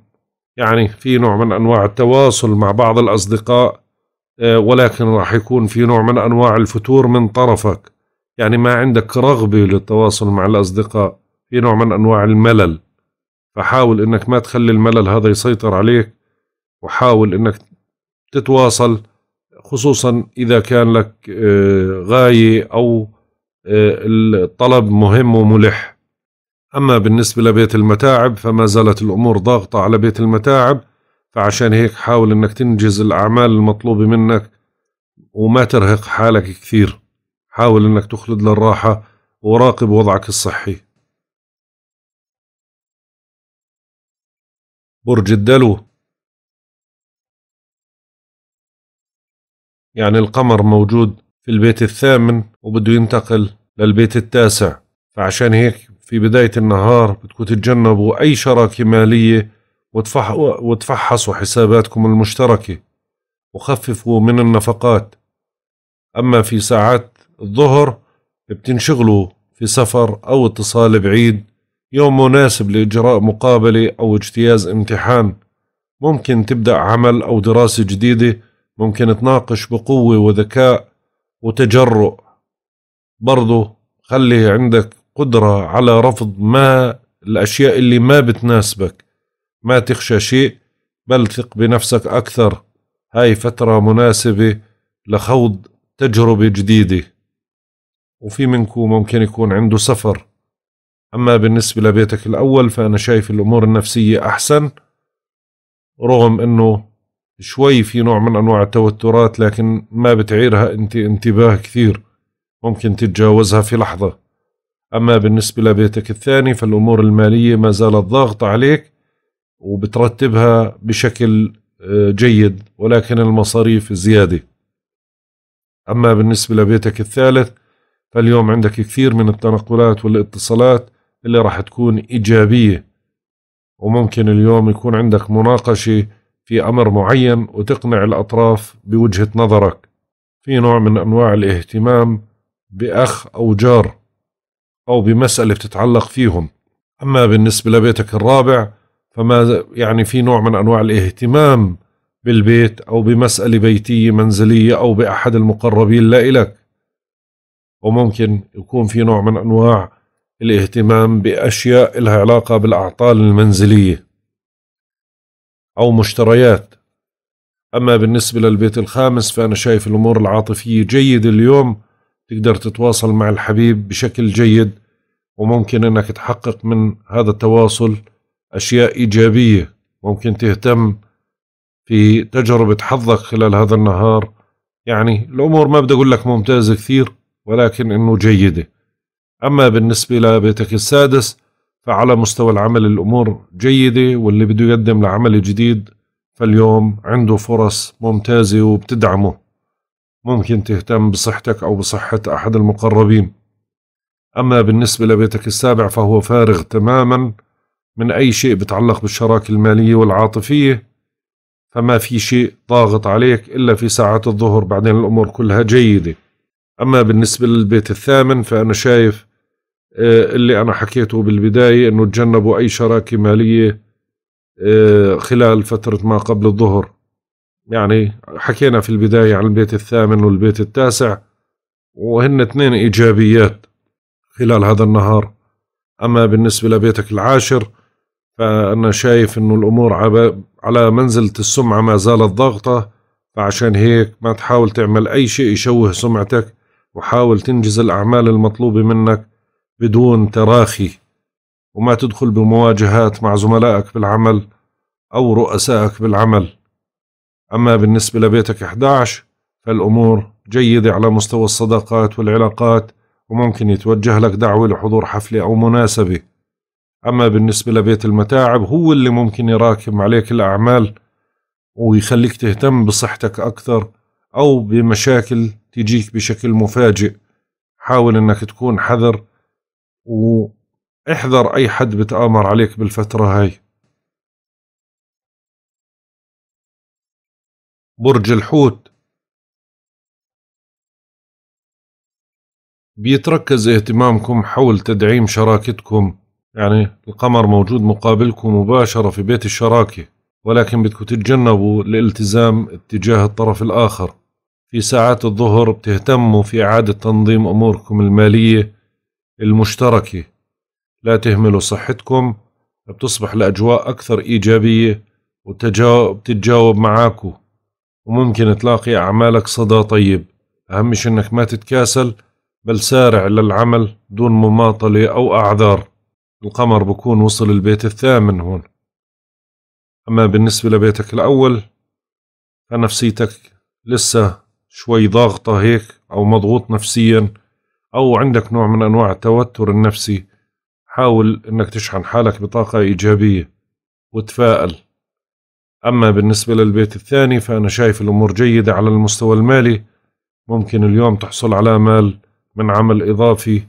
يعني في نوع من أنواع التواصل مع بعض الأصدقاء آه، ولكن راح يكون في نوع من أنواع الفتور من طرفك يعني ما عندك رغبة للتواصل مع الأصدقاء في نوع من أنواع الملل فحاول أنك ما تخلي الملل هذا يسيطر عليك وحاول أنك تتواصل خصوصا إذا كان لك آه، غاية أو آه، الطلب مهم وملح أما بالنسبة لبيت المتاعب فما زالت الأمور ضاغطة على بيت المتاعب فعشان هيك حاول أنك تنجز الأعمال المطلوبة منك وما ترهق حالك كثير حاول أنك تخلد للراحة وراقب وضعك الصحي برج الدلو يعني القمر موجود في البيت الثامن وبده ينتقل للبيت التاسع فعشان هيك في بداية النهار بدكم تتجنبوا أي شراكة مالية وتفحصوا حساباتكم المشتركة وخففوا من النفقات أما في ساعات الظهر بتنشغلوا في سفر أو اتصال بعيد يوم مناسب لإجراء مقابلة أو اجتياز امتحان ممكن تبدأ عمل أو دراسة جديدة ممكن تناقش بقوة وذكاء وتجرؤ برضو خلي عندك قدرة على رفض ما الأشياء اللي ما بتناسبك ما تخشى شيء بل ثق بنفسك أكثر هاي فترة مناسبة لخوض تجربة جديدة وفي منكم ممكن يكون عنده سفر أما بالنسبة لبيتك الأول فأنا شايف الأمور النفسية أحسن رغم أنه شوي في نوع من أنواع التوترات لكن ما بتعيرها أنت انتباه كثير ممكن تتجاوزها في لحظة أما بالنسبة لبيتك الثاني فالأمور المالية ما زالت ضاغطة عليك وبترتبها بشكل آه، جيد ولكن المصاريف زيادة أما بالنسبة لبيتك الثالث فاليوم عندك كثير من التنقلات والاتصالات اللي راح تكون إيجابية وممكن اليوم يكون عندك مناقشة في أمر معين وتقنع الأطراف بوجهة نظرك في نوع من أنواع الاهتمام بأخ أو جار أو بمسألة بتتعلق فيهم أما بالنسبة لبيتك الرابع فما يعني في نوع من أنواع الاهتمام بالبيت أو بمسألة بيتية منزلية أو بأحد المقربين لإلك وممكن يكون في نوع من أنواع الاهتمام بأشياء لها علاقة بالأعطال المنزلية أو مشتريات أما بالنسبة للبيت الخامس فأنا شايف الأمور العاطفية جيد اليوم تقدر تتواصل مع الحبيب بشكل جيد وممكن أنك تحقق من هذا التواصل أشياء إيجابية ممكن تهتم في تجربة حظك خلال هذا النهار يعني الأمور ما بدي أقول لك ممتازة كثير ولكن أنه جيدة أما بالنسبة لبيتك السادس فعلى مستوى العمل الأمور جيدة واللي بده يقدم لعمل جديد فاليوم عنده فرص ممتازة وبتدعمه ممكن تهتم بصحتك أو بصحة أحد المقربين أما بالنسبة لبيتك السابع فهو فارغ تماما من أي شيء بتعلق بالشراكة المالية والعاطفية فما في شيء ضاغط عليك إلا في ساعات الظهر بعدين الأمور كلها جيدة أما بالنسبة للبيت الثامن فأنا شايف آه، اللي أنا حكيته بالبداية أنه تجنبوا أي شراكة مالية آه، خلال فترة ما قبل الظهر يعني حكينا في البداية عن البيت الثامن والبيت التاسع وهن اثنين إيجابيات خلال هذا النهار أما بالنسبة لبيتك العاشر فأنا شايف أنه الأمور على منزلة السمعة ما زالت ضاغطة فعشان هيك ما تحاول تعمل أي شيء يشوه سمعتك وحاول تنجز الأعمال المطلوبة منك بدون تراخي وما تدخل بمواجهات مع زملائك بالعمل أو رؤسائك بالعمل أما بالنسبة لبيتك 11 فالأمور جيدة على مستوى الصداقات والعلاقات وممكن يتوجه لك دعوة لحضور حفلة أو مناسبة أما بالنسبة لبيت المتاعب هو اللي ممكن يراكم عليك الأعمال ويخليك تهتم بصحتك أكثر أو بمشاكل تجيك بشكل مفاجئ حاول انك تكون حذر واحذر اي حد بتآمر عليك بالفترة هاي برج الحوت بيتركز اهتمامكم حول تدعيم شراكتكم يعني القمر موجود مقابلكم مباشرة في بيت الشراكة ولكن بدكم تتجنبوا الالتزام اتجاه الطرف الآخر في ساعات الظهر بتهتموا في إعادة تنظيم أموركم المالية المشتركة لا تهملوا صحتكم بتصبح الأجواء أكثر إيجابية وبتتجاوب معاكو وممكن تلاقي أعمالك صدى طيب أهم شي أنك ما تتكاسل بل سارع للعمل دون مماطلة أو أعذار القمر بكون وصل البيت الثامن هون أما بالنسبة لبيتك الأول فنفسيتك لسه شوي ضاغطة هيك أو مضغوط نفسيا أو عندك نوع من أنواع التوتر النفسي حاول أنك تشحن حالك بطاقة إيجابية وتفائل أما بالنسبة للبيت الثاني فأنا شايف الأمور جيدة على المستوى المالي ممكن اليوم تحصل على مال من عمل إضافي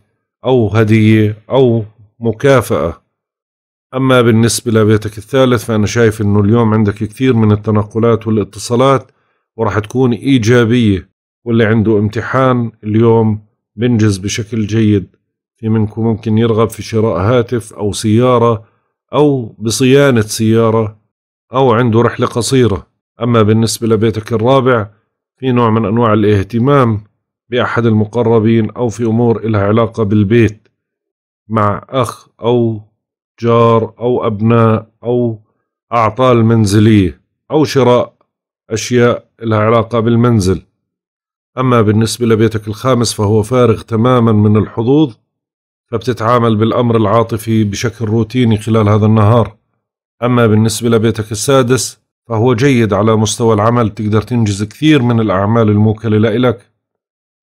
أو هدية أو مكافأة أما بالنسبة لبيتك الثالث فأنا شايف أنه اليوم عندك كثير من التنقلات والاتصالات وراح تكون إيجابية واللي عنده امتحان اليوم بنجز بشكل جيد في منكم ممكن يرغب في شراء هاتف أو سيارة أو بصيانة سيارة أو عنده رحلة قصيرة أما بالنسبة لبيتك الرابع في نوع من أنواع الاهتمام بأحد المقربين أو في أمور إلها علاقة بالبيت مع أخ أو جار أو أبناء أو أعطال منزلية أو شراء أشياء لها علاقة بالمنزل أما بالنسبة لبيتك الخامس فهو فارغ تماما من الحظوظ فبتتعامل بالأمر العاطفي بشكل روتيني خلال هذا النهار أما بالنسبة لبيتك السادس فهو جيد على مستوى العمل تقدر تنجز كثير من الأعمال الموكلة لإلك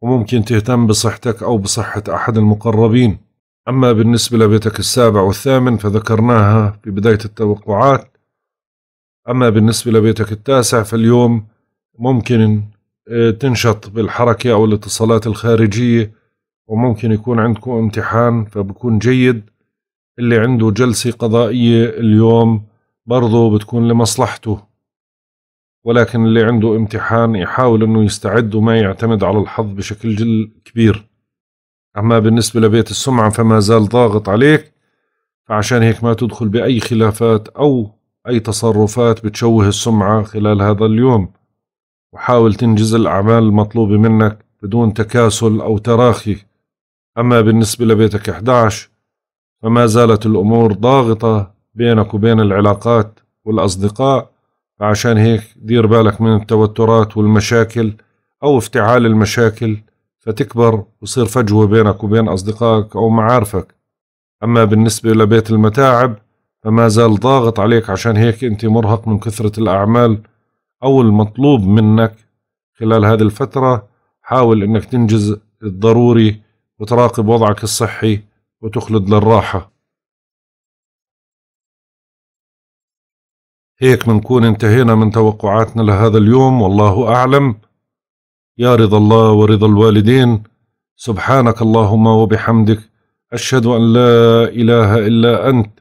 وممكن تهتم بصحتك أو بصحة أحد المقربين أما بالنسبة لبيتك السابع والثامن فذكرناها في بداية التوقعات أما بالنسبة لبيتك التاسع فاليوم ممكن آه، تنشط بالحركة أو الاتصالات الخارجية وممكن يكون عندكم امتحان فبكون جيد اللي عنده جلسة قضائية اليوم برضو بتكون لمصلحته ولكن اللي عنده امتحان يحاول انه يستعد وما يعتمد على الحظ بشكل جل كبير اما بالنسبة لبيت السمعة فما زال ضاغط عليك فعشان هيك ما تدخل بأي خلافات أو أي تصرفات بتشوه السمعة خلال هذا اليوم وحاول تنجز الأعمال المطلوبة منك بدون تكاسل أو تراخي أما بالنسبة لبيتك 11 فما زالت الأمور ضاغطة بينك وبين العلاقات والأصدقاء فعشان هيك دير بالك من التوترات والمشاكل أو افتعال المشاكل فتكبر وصير فجوة بينك وبين أصدقائك أو معارفك أما بالنسبة لبيت المتاعب فما زال ضاغط عليك عشان هيك أنت مرهق من كثرة الأعمال أو المطلوب منك خلال هذه الفترة حاول أنك تنجز الضروري وتراقب وضعك الصحي وتخلد للراحة هيك منكون انتهينا من توقعاتنا لهذا اليوم والله أعلم يا رضا الله ورضا الوالدين سبحانك اللهم وبحمدك أشهد أن لا إله إلا أنت